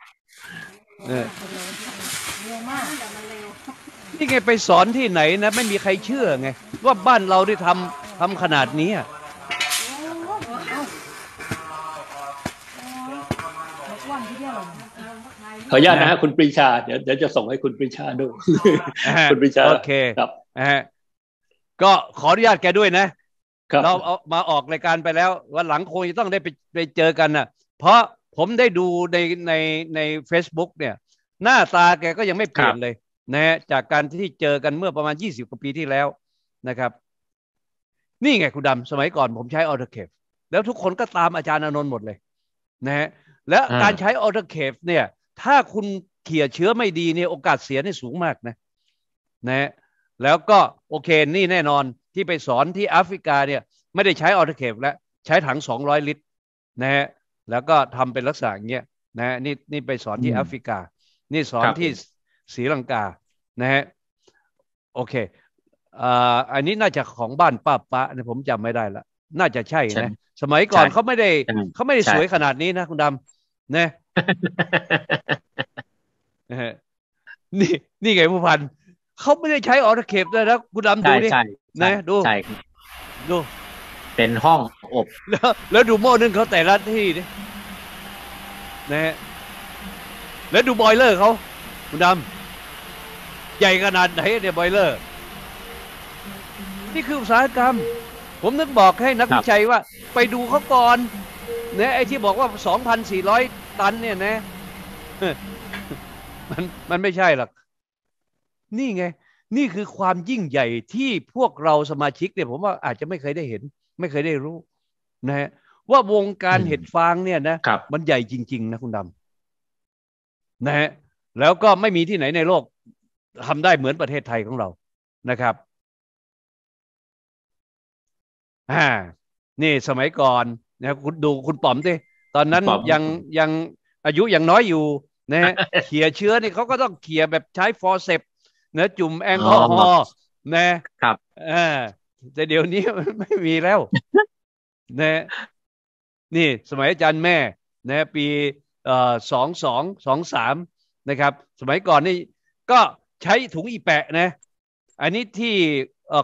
นี่ไงไปสอนที่ไหน นะไม่มีใครเชื่อไง ว่าบ้านเราได้ทำทำขนาดนี้ขออนุญาตนะฮะคุณปรีชาเดี๋ยวเดี๋ยวจะส่งให้คุณปรีชาดูคุณปรีชาโอเคครับะฮะก็ขออนุญาตแกด้วยนะเราเอามาออกรายการไปแล้ว วันหลังคงจะต้องได้ไปไปเจอกันนะเพราะผมได้ดูในในใน Facebook เนี่ย หน้าตาแกก็ยังไม่เปลี่ยนเลยนะฮะจากการที่เจอกันเมื่อประมาณยี่สิบกว่าปีที่แล้วนะครับ นี่ไงคุณดำสมัยก่อนผมใช้ออเทอร์เคฟแล้วทุกคนก็ตามอาจารย์อนนท์หมดเลย นะฮะและการใช้ออเทอร์เคฟเนี่ย ถ้าคุณเขี่ยเชื้อไม่ดีเนี่ยโอกาสเสียนี่สูงมากนะนะฮะแล้วก็โอเค นี่แน่นอนที่ไปสอนที่แอฟริกา เนี่ย ไม่ได้ใช้ออโตเคฟแล้วใช้ถัง 200 ลิตร นะฮะ แล้วก็ทำเป็นลักษณะอย่างเงี้ยนะฮะนี่นี่ไปสอนที่แอฟริกา นี่สอนที่ศรีลังกา นะฮะ โอเคอ่าอันนี้น่าจะของบ้านป้าปะนี่ยผมจำไม่ได้ละ น่าจะใช่นะ สมัยก่อนเขาไม่ได้เขาไม่ได้สวยขนาดนี้นะ คุณดำนะนี่นี่ไงผู้พันเขาไม่ได้ใช้ออทเคปด้วยนะคุณดำดูดินะดูดู เป็นห้องอบ แล้วแล้วดูหม้อนึ่งเขาแต่ละที่นี่นะ แล้วดูบอยเลอร์เขา คุณดำใหญ่ขนาดไหนเนี่ย บอยเลอร์ นี่คืออุตสาหกรรม ผมนึกบอกให้นักวิจัยว่า ไปดูเขาก่อนเนี่ยไอ้ที่บอกว่า 2,400 ตัน เนี่ยนะมันมันไม่ใช่หรอกนี่ไง นี่คือความยิ่งใหญ่ที่พวกเราสมาชิกเนี่ย ผมว่าอาจจะไม่เคยได้เห็น ไม่เคยได้รู้ นะฮะว่าวงการเห็ดฟางเนี่ยนะมันใหญ่จริง ๆ นะคุณดำนะฮะแล้วก็ไม่มีที่ไหนในโลกทำได้เหมือนประเทศไทยของเรานะครับอ่านี่สมัยก่อนนะคุณดูคุณป๋อมสิตอนนั้นยังยังอายุยังน้อยอยู่นะเขี่ยเชื้อนี่เขาก็ต้องเขี่ยแบบใช้ฟอร์เซปนะจุ่มแอลกอฮอล์นะครับอ่แต่เดี๋ยวนี้ไม่มีแล้ว นะ นี่สมัยอาจารย์แม่ นะ ปีเอ่อสองสองสองสามนะครับ สมัยก่อนนี่ก็ใช้ถุงอีแปะนะ อันนี้ที่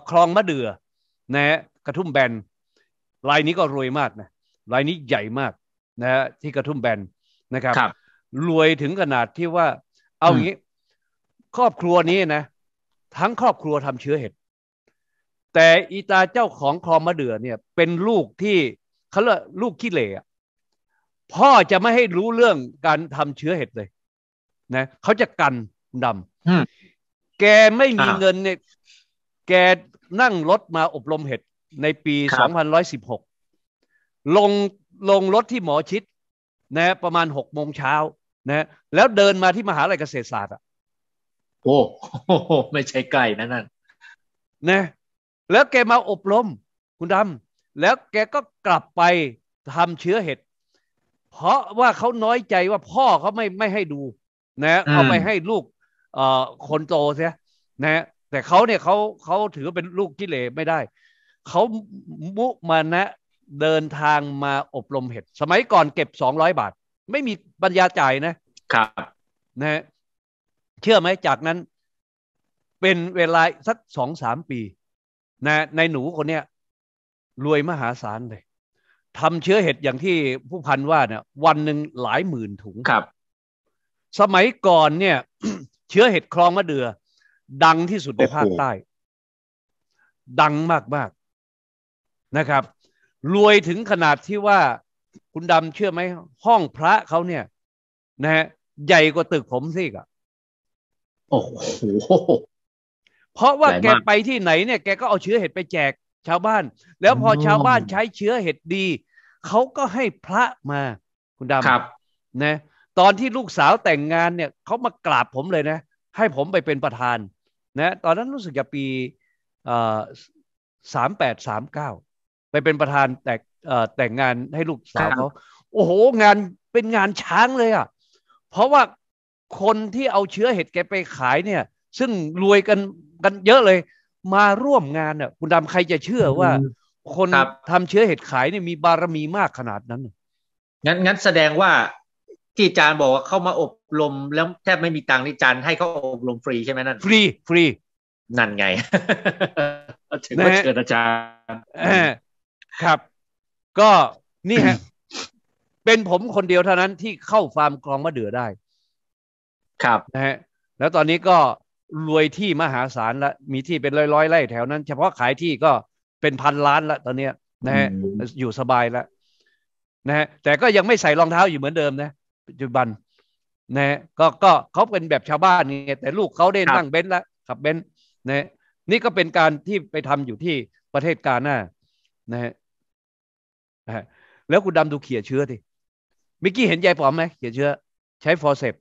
คลองมะเดือนะ กระทุ่มแบนลายนี้ก็รวยมากนะลายนี้ใหญ่มาก นะ ที่กระทุ่มแบนนะครับ รวยถึงขนาดที่ว่าเอาอย่างนี้ครอบครัวนี้นะ ทั้งครอบครัวทำเชื้อเห็ด แต่อีตาเจ้าของคลองมะเดื่อเนี่ย เป็นลูกที่เขาเรียกลูกขี้เหร่พ่อจะไม่ให้รู้เรื่องการทำเชื้อเห็ดเลย นะเขาจะกันดำแกไม่มีเงินเนี่ยแกนั่งรถมาอบรมเห็ดในปีสองพันร้อยสิบหกลงลงรถที่หมอชิด นะประมาณหกโมงเช้านะ แล้วเดินมาที่มหาลัยเกษตรศาสตร์อ่ะโอ้ไม่ใช่ไก่นั่นนั่นนะ แล้วแกมาอบรมคุณดำแล้วแกก็กลับไปทำเชื้อเห็ดเพราะว่าเขาน้อยใจว่าพ่อเขาไม่ไม่ให้ดู นะเขาไม่ให้ลูก เอ่อคนโตเสียนะแต่เขาเนี่ยเขาเขาถือเป็นลูกกิเลสไม่ได้ เขามุมานะ เดินทางมาอบรมเห็ดสมัยก่อนเก็บสองร้อยบาท ไม่มีปัญญาจ่ายนะ ครับนะเชื่อไหมจากนั้นเป็นเวลาสักสองสามปีนะในหนูคนเนี้ยรวยมหาศาลเลยทำเชื้อเห็ดอย่างที่ผู้พันว่าเนี่ยวันหนึ่งหลายหมื่นถุงครับสมัยก่อนเนี่ย เชื้อเห็ดคลองมะเดือ ดังที่สุดในภาคใต้ ดังมากมากนะครับ รวยถึงขนาดที่ว่าคุณดำเชื่อไหมห้องพระเขาเนี่ยนะฮะใหญ่กว่าตึกผมสิกะโอ้โห เพราะว่าแกไปที่ไหนเนี่ยแกก็เอาเชื้อเห็ดไปแจกชาวบ้าน แล้วพอชาวบ้านใช้เชื้อเห็ดดี เขาก็ให้พระมาคุณดำนะตอนที่ลูกสาวแต่งงานเนี่ยเขามากราบผมเลยนะ ให้ผมไปเป็นประธานนะตอนนั้นรู้สึกจะปีสามแปดสามเก้าไปเป็นประธานแต่แต่งงานให้ลูกสาวเขาโอ้โหงานเป็นงานช้างเลยอะ่ะเพราะว่าคนที่เอาเชื้อเห็ดแกไปขายเนี่ย ซึ่งรวยกัน กันเยอะเลย มาร่วมงานเี่ะคุณดำใครจะเชื่อว่าคนทำเชื้อเห็ดขายเนี่ยมีบารมีมากขนาดนั้นงั้นงั้นแสดงว่าที่จารย์บอกว่า เข้ามาอบรมแล้วแทบไม่มีตังค์นี่จานให้เขาอบรมฟรีใช่ไหมนั่นฟรีฟรีนั่นไงถึงมาเชิญอาจารย์ครับ ก็นี่ฮะเป็นผมคนเดียวเท่านั้นที่เข้าฟาร์มกรองมะเดื่อได้ครับนะฮะแล้วตอนนี้ก็รวยที่มหาศาลละ มีที่เป็นร้อยๆไร่แถวนั้น เฉพาะขายที่ก็เป็นพันล้านละตอนเนี้ยนะฮะอยู่สบายละนะฮะแต่ก็ยังไม่ใส่รองเท้าอยู่เหมือนเดิมนะปัจจุบันนะฮะก็ก็เขาเป็นแบบชาวบ้านไงแต่ลูกเขาได้นั่งเบนซ์ละขับเบนซ์นะ นี่ก็เป็นการที่ไปทำอยู่ที่ประเทศกาหน้านะฮะแล้วคุณดำดูเขี่ยเชื้อดิมิกกี้เห็นยายปอมไหมเขี่ยเชื้อ ใช้ฟอร์เซป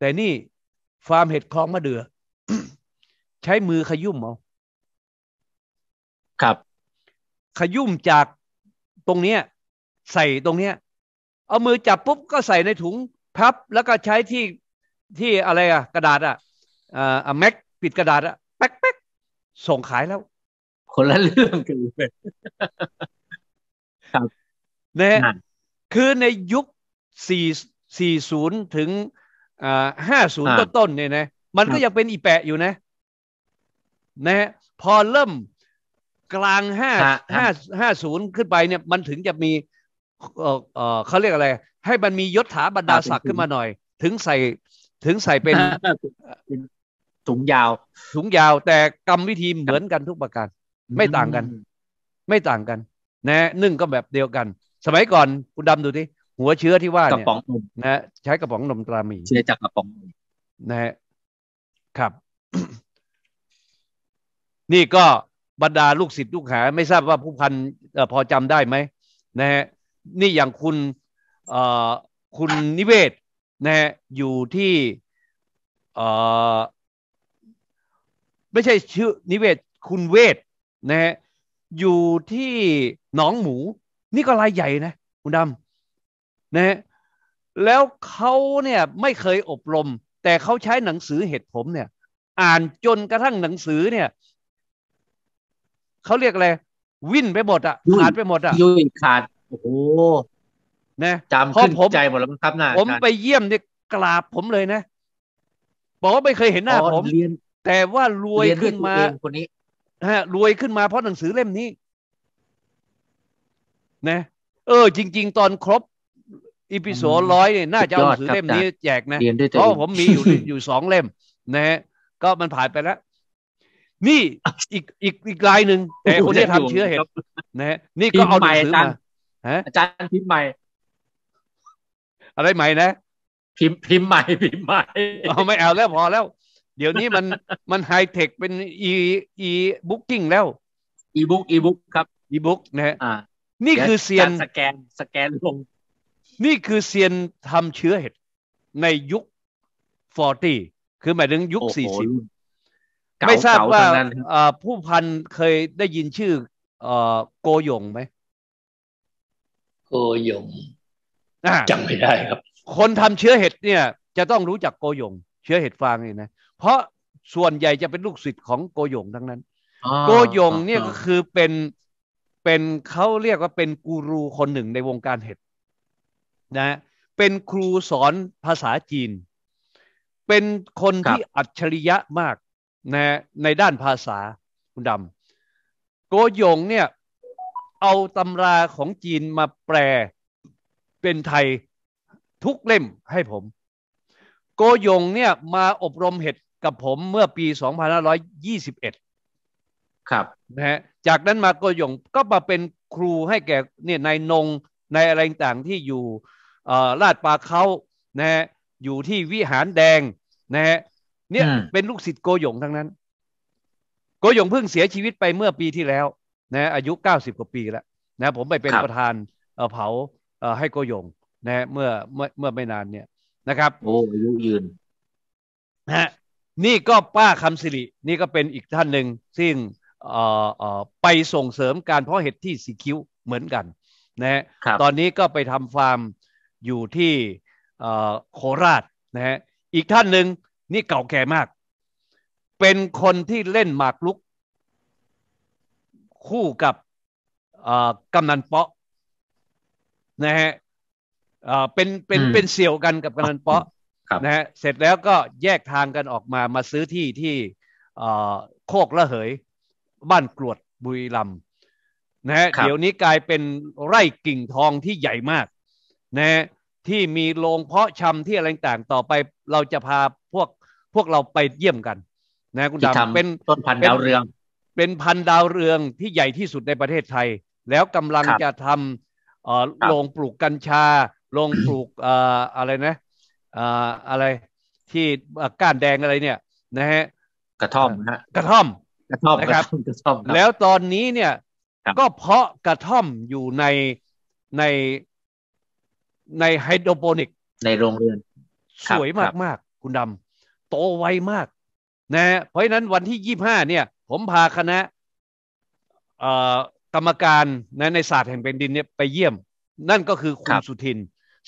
แต่นี่ ฟาร์มเห็ดคลองมะเดือ ใช้มือขยุ่มเอาครับ ขยุ่มจากตรงเนี้ยใส่ตรงเนี้ย เอามือจับปุ๊บก็ใส่ในถุงพับแล้วก็ใช้ที่ที่อะไรอะกระดาษอะอ่าแม็กปิดกระดาษอะแป๊กแป๊กส่งขายแล้ว คนละเรื่องกันเลยครับเนี่ยคือในยุคสสีี่่ศูนย์ถึงอ่าห้าศูนย์ต้นๆเนี่ยนะมันก็ยังเป็นอีแปะอยู่นะนะฮะพอเริ่มกลางห้าห้าห้าศูนย์ขึ้นไปเนี่ย มันถึงจะมีเออเออเขาเรียกอะไร ให้มันมียศถาบรรดาศักดิ์ขึ้นมาหน่อย ถึงใส่ถึงใส่เป็นถุงยาวถุงยาว แต่กรรมวิธีเหมือนกันทุกประการไม่ต่างกัน ไม่ต่างกัน นะนึ่งก็แบบเดียวกัน สมัยก่อนคุณดำดูที่หัวเชื้อที่ว่าเนี่ยกระป๋องนมนะใช้กระป๋องนมตราหมีเชื้อจากกระป๋องนะฮะครับ นี่ก็บรรดาลูกศิษย์ลูกหา ไม่ทราบว่าผู้พันพอจำได้ไหมนะฮะนี่อย่างคุณคุณนิเวศนะฮะอยู่ที่ไม่ใช่ชื่อนิเวศ คุณเวศนะฮะอยู่ที่หนองหมู นี่ก็รายใหญ่นะ คุณดำนะ แล้วเขาเนี่ย ไม่เคยอบรม แต่เขาใช้หนังสือเหตุผมเนี่ย อ่านจนกระทั่งหนังสือเนี่ยเขาเรียกอะไรวิ่นไปหมดอะขาดไปหมดอะยุ่ยขาด โอ้โหนะจำขึ้นใจหมดแล้วครับนะผมไปเยี่ยมเนี่ยกราบผมเลยนะบอกว่าไม่เคยเห็นหน้า ผมแต่ว่ารวยขึ้นมาคนนี้ ฮะรวยขึ้นมาเพราะหนังสือเล่มนี้ นะ เออ จริง ๆ ตอนครบอีพิโซร้อยเนี่ยน่าจะเอาหนังสือเล่มนี้แจกนะเพราะผมมีอยู่อยู่สองเล่มนะฮะก็มันผ่านไปแล้ว นี่อีกอีกอีกลายหนึ่งแต่คนที่ทำเชื้อเห็ดนะฮะนี่ก็เอาหนังสือมาอาจารย์พิมพ์ใหม่ อะไรใหม่นะ พิมพ์พิมพ์ใหม่พิมพ์ใหม่ เอาไม่เอาแล้วพอแล้ว เดี๋ยวนี้มันมันไฮเทคเป็นอีอีบุ๊กกิ้งแล้วอีบุ๊กอีบุ๊กครับอีบุ๊กนะฮะนี่คือเซียนสแกนสแกนลงนี่คือ เซียนทำเชื้อเห็ด ในยุค40คือหมายถึงยุค40ไม่ทราบว่าผู้พันเคยได้ยินชื่อโกยงไหมโกยงจำไม่ได้ครับ คนทำเชื้อเห็ด เนี่ยจะต้องรู้จักโกยง เชื้อเห็ดฟางนี่นะ เพราะส่วนใหญ่จะเป็นลูกศิษย์ของโกยงทั้งนั้นโกยงเนี่ยก็คือเป็นเป็นเขาเรียกว่าเป็นกูรูคนหนึ่งในวงการเห็ดนะเป็นครูสอนภาษาจีน เป็นคนคที่อัจฉริยะมากนะในด้านภาษาคุณดำโกยงเนี่ย เอาตำราของจีนมาแปลเป็นไทยทุกเล่มให้ผม โกยงเนี่ยมาอบรมเห็ดกับผมเมื่อปี 2521ครับนะฮะจากนั้นมาโกยงก็มาเป็นครูให้แก่เนี่ยนายนงนายอะไรต่างที่อยู่ลาดปลาเขานะฮะอยู่ที่วิหารแดง นะฮะเนี่ย เป็นลูกศิษย์โกหยงทั้งนั้น โกหยงเพิ่งเสียชีวิตไปเมื่อปีที่แล้ว นะ อายุเก้าสิบกว่าปีแล้ว นะ ผมไปเป็นประธานเผาให้โกหยงนะเมื่อเมื่อ เมื่อไม่นานเนี่ย นะครับ โอ้ อายุยืนนะนี่ก็ป้าคำสิริ นี่ก็เป็นอีกท่านหนึ่งซึ่งไปส่งเสริมการเพาะเห็ดที่สีคิ้วเหมือนกัน นะตอนนี้ก็ไปทำฟาร์มอยู่ที่โคราชนะฮะอีกท่านหนึ่งนี่เก่าแก่มาก เป็นคนที่เล่นหมากลุกคู่กับกำนันเปาะนะฮะเป็นเป็นเป็นเสี่ยวกันกับกำนันเปาะนะฮะเสร็จแล้วก็แยกทางกันออกมามาซื้อที่ที่โคกละเหยบ้านกรวดบุรีลำนะฮะเดี๋ยวนี้กลายเป็นไร่กิ่งทองที่ใหญ่มากนะที่มีโรงเพาะชำที่อะไรต่างต่อไปเราจะพาพวกพวกเราไปเยี่ยมกันนะคุณดำเป็นต้นพันดาวเรือง เป็นพันดาวเรือง ที่ใหญ่ที่สุดในประเทศไทย แล้วกำลังจะทำโรงปลูกกัญชาโรงปลูกอะไรนะอะไรที่ก้านแดงอะไรเนี่ยนะฮะกระท่อมนะกระท่อมกระท่อมนะครับกระท่อมแล้วตอนนี้เนี่ยก็เพาะกระท่อมอยู่ในในในไฮโดรโปนิก ในโรงเรือน สวยมากมากคุณดำโตไวมาก นะ เพราะนั้นวันที่ยี่ห้าเนี่ย ผมพาคณะกรรมการนะในศาสตร์แห่งเป็นดินเนี่ย ไปเยี่ยม นั่นก็คือคุณสุทิน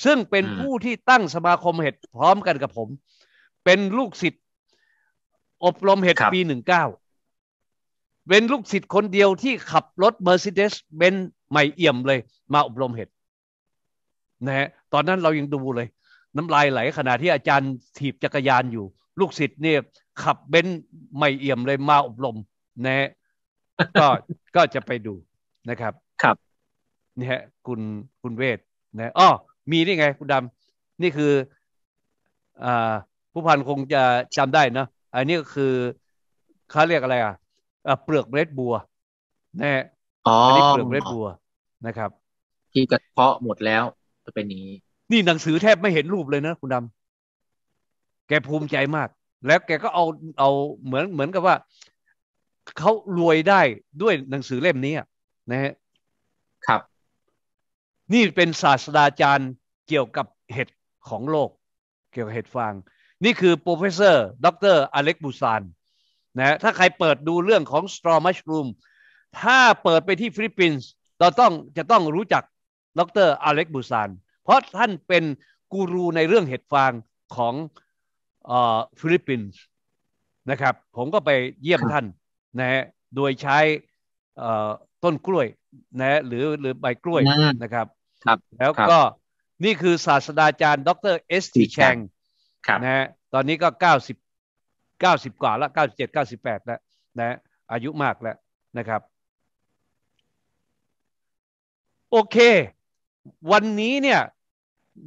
ซึ่งเป็นผู้ที่ตั้งสมาคมเห็ดพร้อมกันกับผม เป็นลูกศิษย์อบรมเห็ดปีหนึ่งเก้าเป็นลูกศิษย์คนเดียวที่ขับรถ Mercedes-Benz ใหม่เอี่ยมเลย มาอบรมเห็ดนะฮะตอนนั้นเรายังดูเลย น้ำลายไหลขณะที่อาจารย์ถีบจักรยานอยู่ ลูกศิษย์เนี่ยขับเบนซ์ไม่เอี่ยมเลยมาอบรมนะฮะก็ก็จะไปดูนะครับครับนี่ฮะ คุณคุณเวทนะอ๋อมีนี่ไง คุณดำนี่คืออ่าผู้พันคงจะจำได้นะอันนี้ก็คือเขาเรียกอะไรอ่ะเปลือกเมล็ดบัว นะฮะอันนี้เปลือกเมล็ดบัวนะครับที่กระเพาะหมดแล้วจะเป็นอย่างนี้นี่หนังสือแทบไม่เห็นรูปเลยนะ คุณดำแกภูมิใจมาก แล้วแกก็เอาเอาเหมือนเหมือนกับว่า เขารวยได้ด้วยหนังสือเล่มนี้นะฮะครับ นี่เป็นศาสตราจารย์เกี่ยวกับเห็ดของโลก เกี่ยวกับเห็ดฟาง นี่คือโปรเฟสเซอร์ดรอเล็กบูซานนะถ้าใครเปิดดูเรื่องของสตรอมัชรูมถ้าเปิดไปที่ฟิลิปปินส์เราต้องจะต้องรู้จักดร อเล็กบูซาน เพราะท่านเป็นกูรูในเรื่องเห็ดฟางของฟิลิปปินส์นะครับ ผมก็ไปเยี่ยมท่านนะฮะ โดยใช้ต้นกล้วยนะหรือหรือใบกล้วยนะครับ ครับ แล้วก็นี่คือศาสตราจารย์ ดร เอสตีแชงนะฮะ ตอนนี้ก็เก้าสิบเก้าสิบกว่าละเก้าเจ็ดเก้าสิบแปดแล้วนะอายุมากแล้วนะครับ โอเควันนี้เนี่ย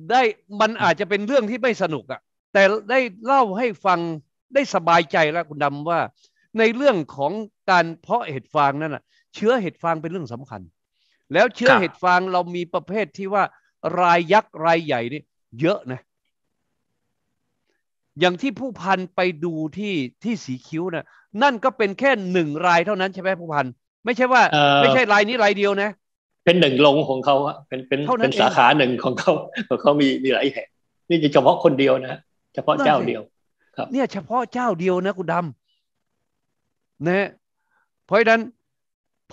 ได้มันอาจจะเป็นเรื่องที่ไม่สนุกอะ่ะ แต่ได้เล่าให้ฟังได้สบายใจแล้วคุณดำว่า ในเรื่องของการเพราะเห็ดฟางนั่นะ่ะ เชื้อเห็ดฟางเป็นเรื่องสำคัญ แล้วเชื้อเห็ดฟาง เรามีประเภทที่ว่ารายยักษ์รายใหญ่นี่เยอะนะ อย่างที่ผู้พันไปดูที่ที่สีคิ้วนะนั่นก็เป็นแค่หนึ่งรายเท่านั้นใช่ไหมผู้พันไม่ใช่ว่า ไม่ใช่รายนี้รายเดียวนะเป็นหนึ่งลงของเขาเป็นเป็นเป็นสาขาหนึ่งของเขาเขา มีมีหลายแห่งนี่จะเฉพาะคนเดียวนะเฉพาะเจ้าเดียว ครับเนี่ย เฉพาะเจ้าเดียวนะคุณดำนะเพราะฉะนั้น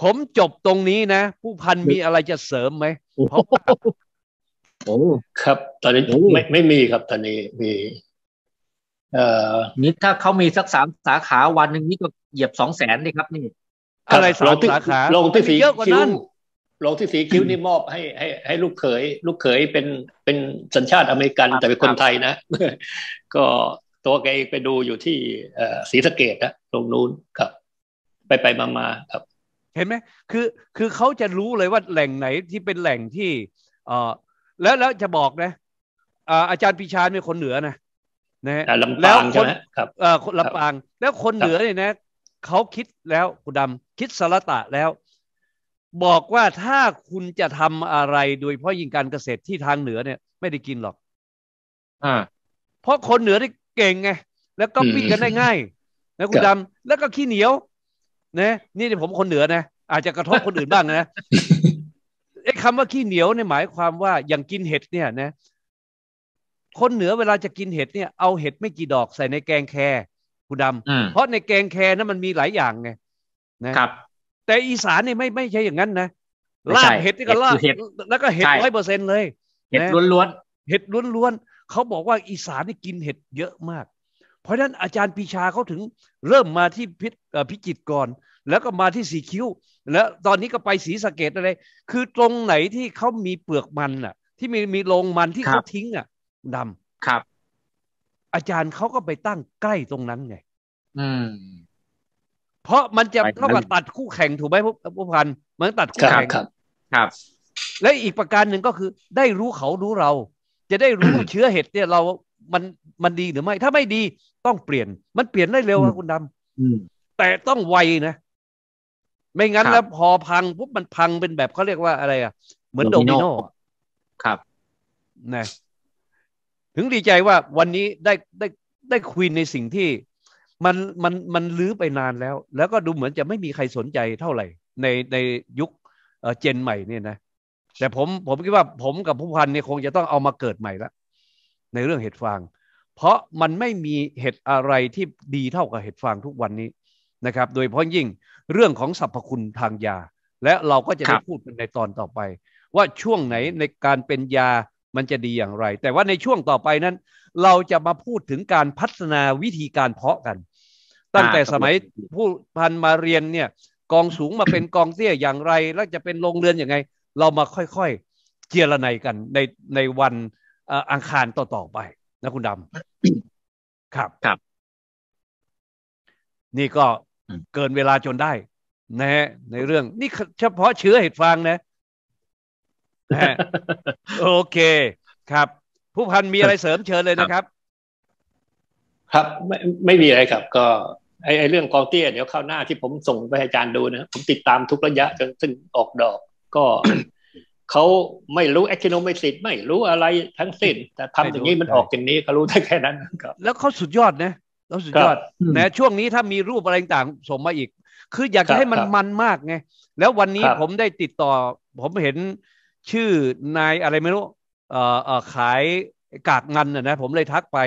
ผมจบตรงนี้นะผู้พันมีอะไรจะเสริมไหมโอ้ครับตอนนี้ไม่ไม่มีครับตอนนี้มี เอ่อนี่ถ้าเขามีสักสามสาขาวันหนึ่งนี่ก็เหยียบสองแสนเลยครับนี่ อะไรสองสาขาลงที่สีเยอะกว่านั้นโรงที่สีคิ้วนี่มอบให้ให้ให้ลูกเขยลูกเขยเป็นเป็นสัญชาติอเมริกัน แต่เป็นคนไทยนะก็ตัวแกไปดูอยู่ที่ศรีสะเกดนะตรงนู้นครับ ไปไปมามาครับ เห็นไหมคือคือเขาจะรู้เลยว่าแหล่งไหนที่เป็นแหล่งที่ เออแล้วแล้วจะบอกนะอาจารย์พิชานเป็นคนเหนือนะนะฮแล้วคนเออลำปาง แล้วคนเหนือเนี่ยนะเขาคิดแล้วคุณดำคิดสารตะแล้วบอกว่าถ้าคุณจะทำอะไรโดยเพราะยิงการเกษตรที่ทางเหนือเนี่ย ไม่ได้กินหรอก อ่า เพราะคนเหนือได้เก่งไงแล้วก็ปี้กันได้ง่ายนะคุณดำแล้วก็ขี้เหนียว นะ นี่ผมคนเหนือนะอาจจะกระทบคนอื่นบ้างนะไอ้คำว่าขี้เหนียวเนี่ยหมายความว่าอย่างกินเห็ดเนี่ยนะ คนเหนือเวลาจะกินเห็ดเนี่ยเอาเห็ดไม่กี่ดอกใส่ในแกงแครคุณดำเพราะในแกงแครนั้นมันมีหลายอย่างไงนะครับแต่อีสานเนี่ยไม่ไม่ใช่อย่างนั้นนะลาบเห็ดนี่ก็ลาบแล้วก็เห็ดร้อยเปอร์เซ็นต์เลยเห็ดล้วนๆเห็ดล้วนๆเขาบอกว่าอีสานนี่กินเห็ดเยอะมาก เพราะฉะนั้นอาจารย์ปีชาเขาถึงเริ่มมาที่พิพจิตก่อนแล้วก็มาที่สีคิ้ว แล้วตอนนี้ก็ไปสีสะเกดอะไรคือตรงไหนที่เขามีเปลือกมันอ่ะ ที่มีมีโรงมันที่เขาทิ้งอ่ะ ดำครับ อาจารย์เขาก็ไปตั้งใกล้ตรงนั้นไงอืมเพราะมันจะเท่ากับตัดคู่แข่งถูกไหมพวกพันเหมือนตัดคู่แข่งครับ ครับ และอีกประการหนึ่งก็คือ ได้รู้เขารู้เรา จะได้รู้เชื้อเห็ดเนี่ยเรา มัน มันดีหรือไม่ ถ้าไม่ดีต้องเปลี่ยน มันเปลี่ยนได้เร็วครับคุณดำแต่ต้องไวนะ ไม่งั้นแล้วพอพังปุ๊บมันพังเป็นแบบเขาเรียกว่าอะไรอ่ะ เหมือนโดมิโนครับ นะ ถึงดีใจว่าวันนี้ได้ได้ได้คุยในสิ่งที่มันมันมันลื้อไปนานแล้ว แล้วก็ดูเหมือนจะไม่มีใครสนใจเท่าไหร่ในในยุคเจนใหม่เนี่ยนะ แต่ผมผมคิดว่าผมกับผู้พันเนี่ยคงจะต้องเอามาเกิดใหม่ละ ในเรื่องเห็ดฟาง เพราะมันไม่มีเห็ดอะไรที่ดีเท่ากับเห็ดฟางทุกวันนี้นะครับ โดยเพราะยิ่งเรื่องของสรรพคุณทางยา และเราก็จะได้พูดในตอนต่อไป ว่าช่วงไหนในการเป็นยามันจะดีอย่างไร แต่ว่าในช่วงต่อไปนั้น เราจะมาพูดถึงการพัฒนาวิธีการเพาะกันตั้งแต่สมัยผู้พันมาเรียนเนี่ย กองสูงมาเป็นกองเตี้ยอย่างไร แล้วจะเป็นโรงเรือนอย่างไง เรามาค่อยๆเจรไนกัน ในในวันอังคารต่อๆไป นะคุณดำครับครับ นี่ก็เกินเวลาจนได้นะฮะในเรื่องนี่ เฉพาะเชื้อเห็ดฟางนะโอเค ครับ ผู้พันมีอะไรเสริมเชิญเลยนะครับ ครับ ไม่ไม่มีอะไรครับก็ไอ้เรื่องกองเตี้ยเดี๋ยวข้าวหน้าที่ผมส่งไปอาจารย์ดูนะผมติดตามทุกระยะจนถึงออกดอก ก็เขาไม่รู้แอคทิโนไมซิตไม่รู้อะไรทั้งสิ้นแต่ทำอย่างนี้มันออกอย่างนี้เขารู้ได้แค่นั้นครับ แล้วเขาสุดยอดนะเขาสุดยอดแม้ช่วงนี้ถ้ามีรูปอะไรต่างส่งมาอีก คืออยากจะให้มันมันมากไงแล้ววันนี้ผมได้ติดต่อ ผมเห็นชื่อนายอะไรไม่รู้ เอ่อขายกากเงินนะนะผมเลยทักไป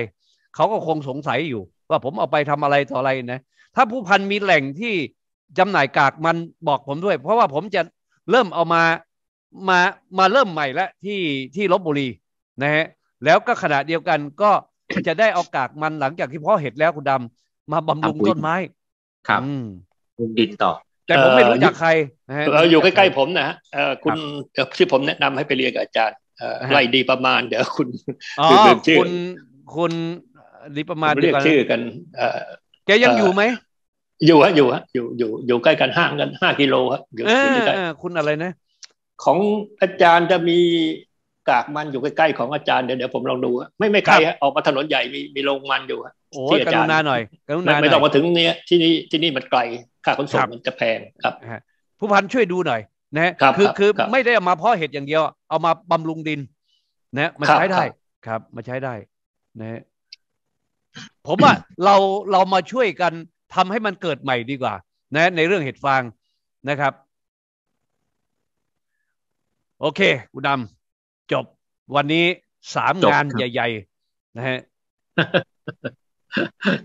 เขาก็คงสงสัยอยู่ว่าผมเอาไปทำอะไรต่ออะไรนะ ถ้าผู้พันมีแหล่งที่จำหน่ายกากมันบอกผมด้วย เพราะว่าผมจะเริ่มเอามามามาเริ่มใหม่ละที่ที่ลบบุรีนะฮะแล้วก็ขณะเดียวกันก็จะได้เอากากมันหลังจากที่พ่อเห็ดแล้วคุณดำมาบำรุงต้นไม้ครับลดินต่อแต่ผมไม่รู้จักใครเราอยู่ใกล้ๆผมนะฮะคุณที่ผมแนะนำให้ไปเรียนกับอาจารย์ไรดีประมาณเดี๋ยวคุณอคุณคุณหรประมาณเรียกชื่อกันแกยังอยู่ไหมอยู่ฮะอยู่ฮะอยู่อยู่อยู่ใกล้กันห้างกันห้ากิโลฮะอยู่ใกล้คุณอะไรนะ ของอาจารย์จะมีกากมันอยู่ใกล้ๆของอาจารย์เดี๋ยวเดี๋ยวผมลองดูไม่ไม่ไกลฮะออกมาถนนใหญ่มีมีโรงมันอยู่ที่อาจารย์นาหน่อยกนนนาไม่ต้องมาถึงเนี้ยที่นี่ที่นี่มันไกลค่าขนส่งมันจะแพงครับผู้พันช่วยดูหน่อยนะคือคือไม่ได้เอามาเพาะเห็ดอย่างเดียวเอามาบำรุงดินนะมันใช้ได้ครับ มาใช้ได้นะผมว่าเราเรามาช่วยกันทำให้มันเกิดใหม่ดีกว่า นะ ในเรื่องเห็ดฟางนะครับ โอเคคุณดำจบวันนี้สามงานใหญ่ๆ นะฮะ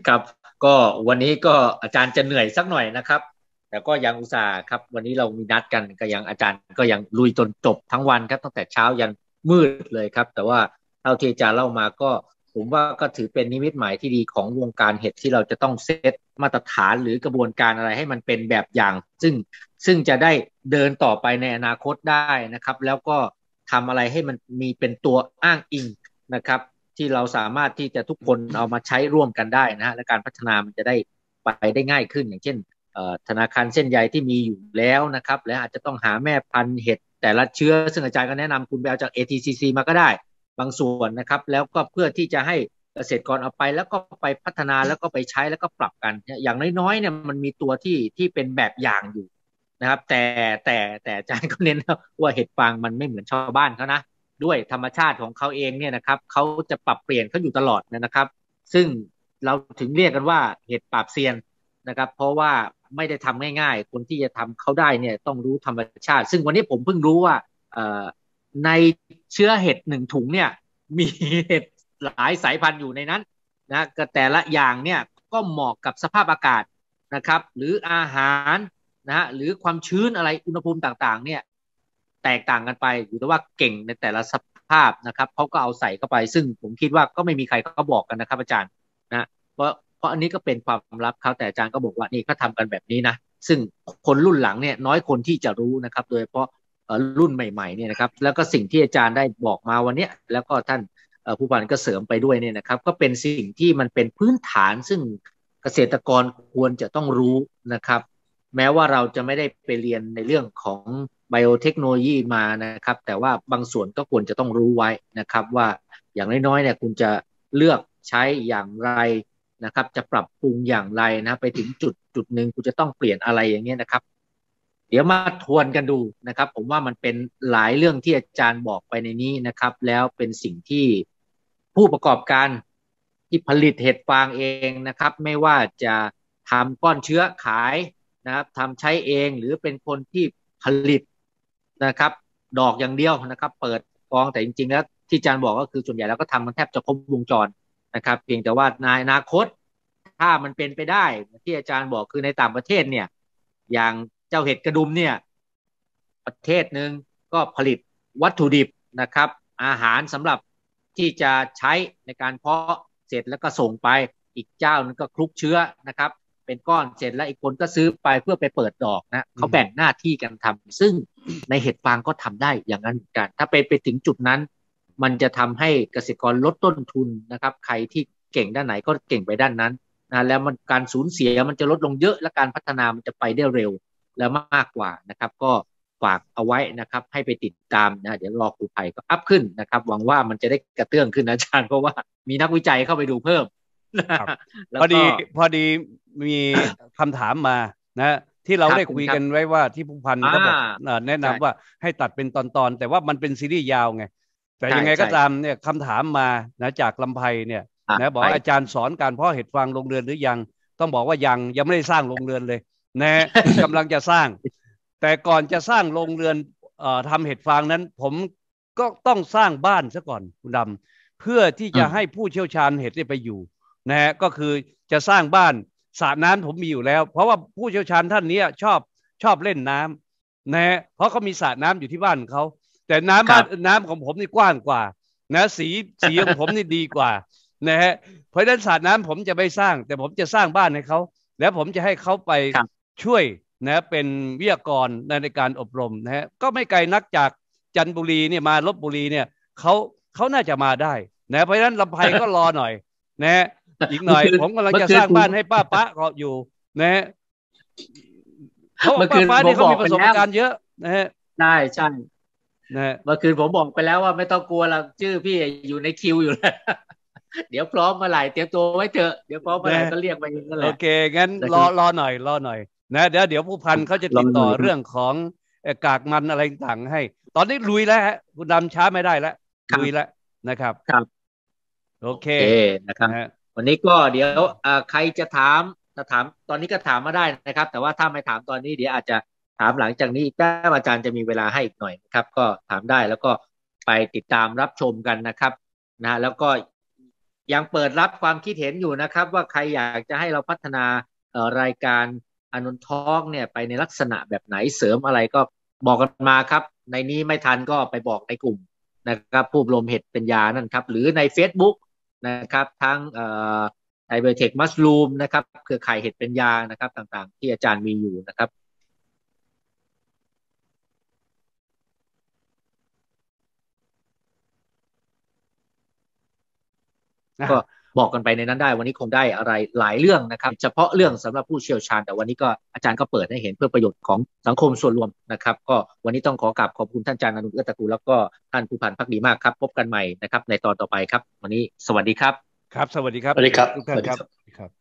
ครับ ก็วันนี้ก็อาจารย์จะเหนื่อยสักหน่อยนะครับ แต่ก็ยังอุตส่าห์ครับวันนี้เรามีนัดกันก็ยังอาจารย์ ก็ยังลุยจนจบทั้งวันครับตั้งแต่เช้ายันมืดเลยครับ แต่ว่าเท่าที่อาจารย์เล่ามาก็ผมว่าก็ถือเป็นนิมิตหมายที่ดีของวงการเห็ดที่เราจะต้องเซตมาตรฐานหรือกระบวนการอะไรให้มันเป็นแบบอย่าง ซึ่งซึ่งจะได้เดินต่อไปในอนาคตได้นะครับแล้วก็ทำอะไรให้มันมีเป็นตัวอ้างอิงนะครับที่เราสามารถที่จะทุกคนเอามาใช้ร่วมกันได้นะฮะและการพัฒนามันจะได้ไปได้ง่ายขึ้น อย่างเช่นธนาคารเส้นใยที่มีอยู่แล้วนะครับและอาจจะต้องหาแม่พันธุ์เห็ดแต่ละเชื้อ ซึ่งอาจารย์ก็แนะนำคุณไปเอาจาก ATCC มาก็ได้บางส่วนนะครับแล้วก็เพื่อที่จะให้เกษตรกรเอาไปแล้วก็ไปพัฒนาแล้วก็ไปใช้แล้วก็ปรับกันอย่างน้อยๆเนี่ยมันมีตัวที่ที่เป็นแบบอย่างอยู่นะครับ แต่แต่แต่อาจารย์ก็เน้นว่าเห็ดฟางมันไม่เหมือนชาวบ้านเขานะด้วยธรรมชาติของเขาเองเนี่ยนะครับเขาจะปรับเปลี่ยนเขาอยู่ตลอดนะครับ ซึ่งเราถึงเรียกกันว่าเห็ดปราบเซียนนะครับ เพราะว่าไม่ได้ทำง่ายๆ คนที่จะทำเขาได้เนี่ยต้องรู้ธรรมชาติซึ่งวันนี้ผมเพิ่งรู้ว่าในเชื้อเห็ดหนึ่งถุงเนี่ย มีเห็ดหลายสายพันธุ์อยู่ในนั้นนะแต่ละอย่างเนี่ยก็เหมาะกับสภาพอากาศนะครับ หรืออาหารนะฮะหรือความชื้นอะไรอุณหภูมิต่างๆ เนี่ยแตกต่างกันไปอยู่แต่ว่าเก่งในแต่ละสภาพนะครับเขาก็เอาใส่เข้าไป ซึ่งผมคิดว่าก็ไม่มีใครเขาบอกกันนะครับอาจารย์นะเพราะเพราะอันนี้ก็เป็นความลับเขาแต่อาจารย์ก็บอกว่านี่เขาทากันแบบนี้นะซึ่งคนรุ่นหลังเนี่ยน้อยคนที่จะรู้นะครับ โดยเฉพาะรุ่นใหม่ๆเนี่ยนะครับแล้วก็สิ่งที่อาจารย์ได้บอกมาวันนี้แล้วก็ท่านผู้พันก็เสริมไปด้วยเนี่ยนะครับ ก็เป็นสิ่งที่มันเป็นพื้นฐานซึ่งเกษตรกรควรจะต้องรู้นะครับ แม้ว่าเราจะไม่ได้ไปเรียนในเรื่องของไบโอเทคโนโลยีมานะครับแต่ว่าบางส่วนก็ควรจะต้องรู้ไว้นะครับ ว่าอย่างน้อยๆเนี่ยคุณจะเลือกใช้อย่างไรนะครับ จะปรับปรุงอย่างไรนะไปถึงจุดจุดหนึ่งคุณจะต้องเปลี่ยนอะไรอย่างเงี้ยนะครับเดี๋ยวมาทวนกันดูนะครับ ผมว่ามันเป็นหลายเรื่องที่อาจารย์บอกไปในนี้นะครับ แล้วเป็นสิ่งที่ผู้ประกอบการที่ผลิตเห็ดฟางเองนะครับ ไม่ว่าจะทำก้อนเชื้อขายนะครับทำใช้เองหรือเป็นคนที่ผลิตนะครับ ดอกอย่างเดียวนะครับ เปิดกองแต่จริงๆแล้วที่อาจารย์บอกก็คือส่วนใหญ่แล้วก็ทำมันแทบจะครบวงจรนะครับ เพียงแต่ว่าในอนาคต ถ้ามันเป็นไปได้ที่อาจารย์บอกคือในต่างประเทศเนี่ยอย่างเจ้าเห็ดกระดุมเนี่ยประเทศหนึ่งก็ผลิตวัตถุดิบนะครับ อาหารสำหรับที่จะใช้ในการเพาะเสร็จแล้วก็ส่งไปอีกเจ้านึงก็คลุกเชื้อ นะครับเป็นก้อน เสร็จแล้วอีกคนก็ซื้อไปเพื่อไปเปิดดอกนะเขาแบ่งหน้าที่กันทำ ซึ่งในเห็ดฟางก็ทำได้อย่างนั้นเหมือนกันถ้าไปไปถึงจุดนั้น มันจะทำให้เกษตรกรลดต้นทุนนะครับใครที่เก่งด้านไหนก็เก่งไปด้านนั้นนะแล้วมันการสูญเสียมันจะลดลงเยอะและการพัฒนามันจะไปได้เร็วแล้วมากกว่านะครับก็ฝากเอาไว้นะครับ ให้ไปติดตามนะเดี๋ยวรอครูภัยก็อัพขึ้นนะครับ หวังว่ามันจะได้กระเตื้องขึ้นนะอาจารย์เพราะว่ามีนักวิจัยเข้าไปดูเพิ่มพอดีพอดีมีคำถามมานะ ที่เราได้คุยกันไว้ว่าที่ผู้พันก็บอกแนะนำว่าให้ตัดเป็นตอนๆแต่ว่ามันเป็นซีรีส์ยาวไงแต่ยังไงก็ตามเนี่ยคำถามมานะจากลำไพเนี่ยนะบอกอาจารย์สอนการเพาะเห็ดฟางลงเรือนหรือยังต้องบอกว่ายังยังไม่ได้สร้างลงเรือนเลยนะกำลังจะสร้าง แต่ก่อนจะสร้างโรงเรือนอทำเห็ดฟางนั้นผมก็ต้องสร้างบ้านซะก่อนคุณดำเพื่อที่จะให้ผู้เชี่ยวชาญเห็ดไปอยู่นะฮะก็คือจะสร้างบ้านสระน้ำผมมีอยู่แล้ว เพราะว่าผู้เชี่ยวชาญท่านนี้ชอบชอบเล่นน้ำนะฮะเพราะเขามีสระน้ำอยู่ที่บ้านเขาแต่น้ำบ้านน้ำของผมนี่กว้างกว่านะสีสีของผมนี่ดีกว่านะฮะเพราะฉะนั้นสระน้ำผมจะไม่สร้างแต่ผมจะสร้างบ้านให้เขาแล้วผมจะให้เขาไปช่วย นะเป็นวิทยากรในการอบรมนะฮะก็ไม่ไกลนักจากจันบุรีเนี่ยมาลบบุรีเนี่ยเขาเขาน่าจะมาได้ นะ เพราะฉะนั้นลำไพก็รอหน่อย นะอีกหน่อย ผมกำลังจะสร้างบ้านให้ป้าปะเขาอยู่ นะฮะเมืป้าปนี่เขามีประสบการณ์เยอะ นะฮะ ได้ใช่นะเมื่อคืนผมบอกไปแล้วว่าไม่ต้องกลัวหรอกชื่อพี่อยู่ในคิวอยู่แล้ว เดี๋ยวพร้อมเมื่อไหร่เตรียมตัวไว้เถอะเดี๋ยวพร้อมเมื่อไหร่ก็เรียกไปนั่นแหละโอเคงั้น รอรอหน่อยรอหน่อยนะเดี๋ยวเดี๋ยวผู้พันเขาจะติดต่อเรื่องของกากมันอะไรต่างให้ ตอนนี้ลุยแล้วฮะคุณดำช้าไม่ได้แล้วลุยแล้วนะครับครับ โอเคนะครับ วันนี้ก็เดี๋ยวใครจะถามจะถาม ตอนนี้ก็ถามมาได้นะครับ แต่ว่าถ้าไม่ถามตอนนี้เดี๋ยวอาจจะถามหลังจากนี้แด้อาจารย์จะมีเวลาให้อีกหน่อยนะครับ ก็ถามได้แล้วก็ไปติดตามรับชมกันนะครับนะแล้วก็ยังเปิดรับความคิดเห็นอยู่นะครับ ว่าใครอยากจะให้เราพัฒนารายการอนนทอกเนี่ยไปในลักษณะแบบไหนเสริมอะไรก็บอกกันมาครับ ในนี้ไม่ทันก็ไปบอกในกลุ่มนะครับผู้รมเห็ดเป็นยานั่นครับ หรือใน Facebook นะครับ ทั้งไอเบอเทคมัสลูมนะครับ เครือข่ายเห็ดเป็นยานะครับ ต่างๆที่อาจารย์มีอยู่นะครับก็บอกกันไปในนั้นได้ วันนี้คงได้อะไรหลายเรื่องนะครับ เฉพาะเรื่องสำหรับผู้เชี่ยวชาญ แต่วันนี้ก็อาจารย์ก็เปิดให้เห็นเพื่อประโยชน์ของสังคมส่วนรวมนะครับ ก็วันนี้ต้องขอกราบขอบคุณท่านอาจารย์อนุเอื้อตะกูแล้วก็ท่านผู้พันพักดีมากครับ พบกันใหม่นะครับในตอนต่อไปครับ วันนี้สวัสดีครับ ครับ สวัสดีครับ สวัสดีครับทุกท่านครับ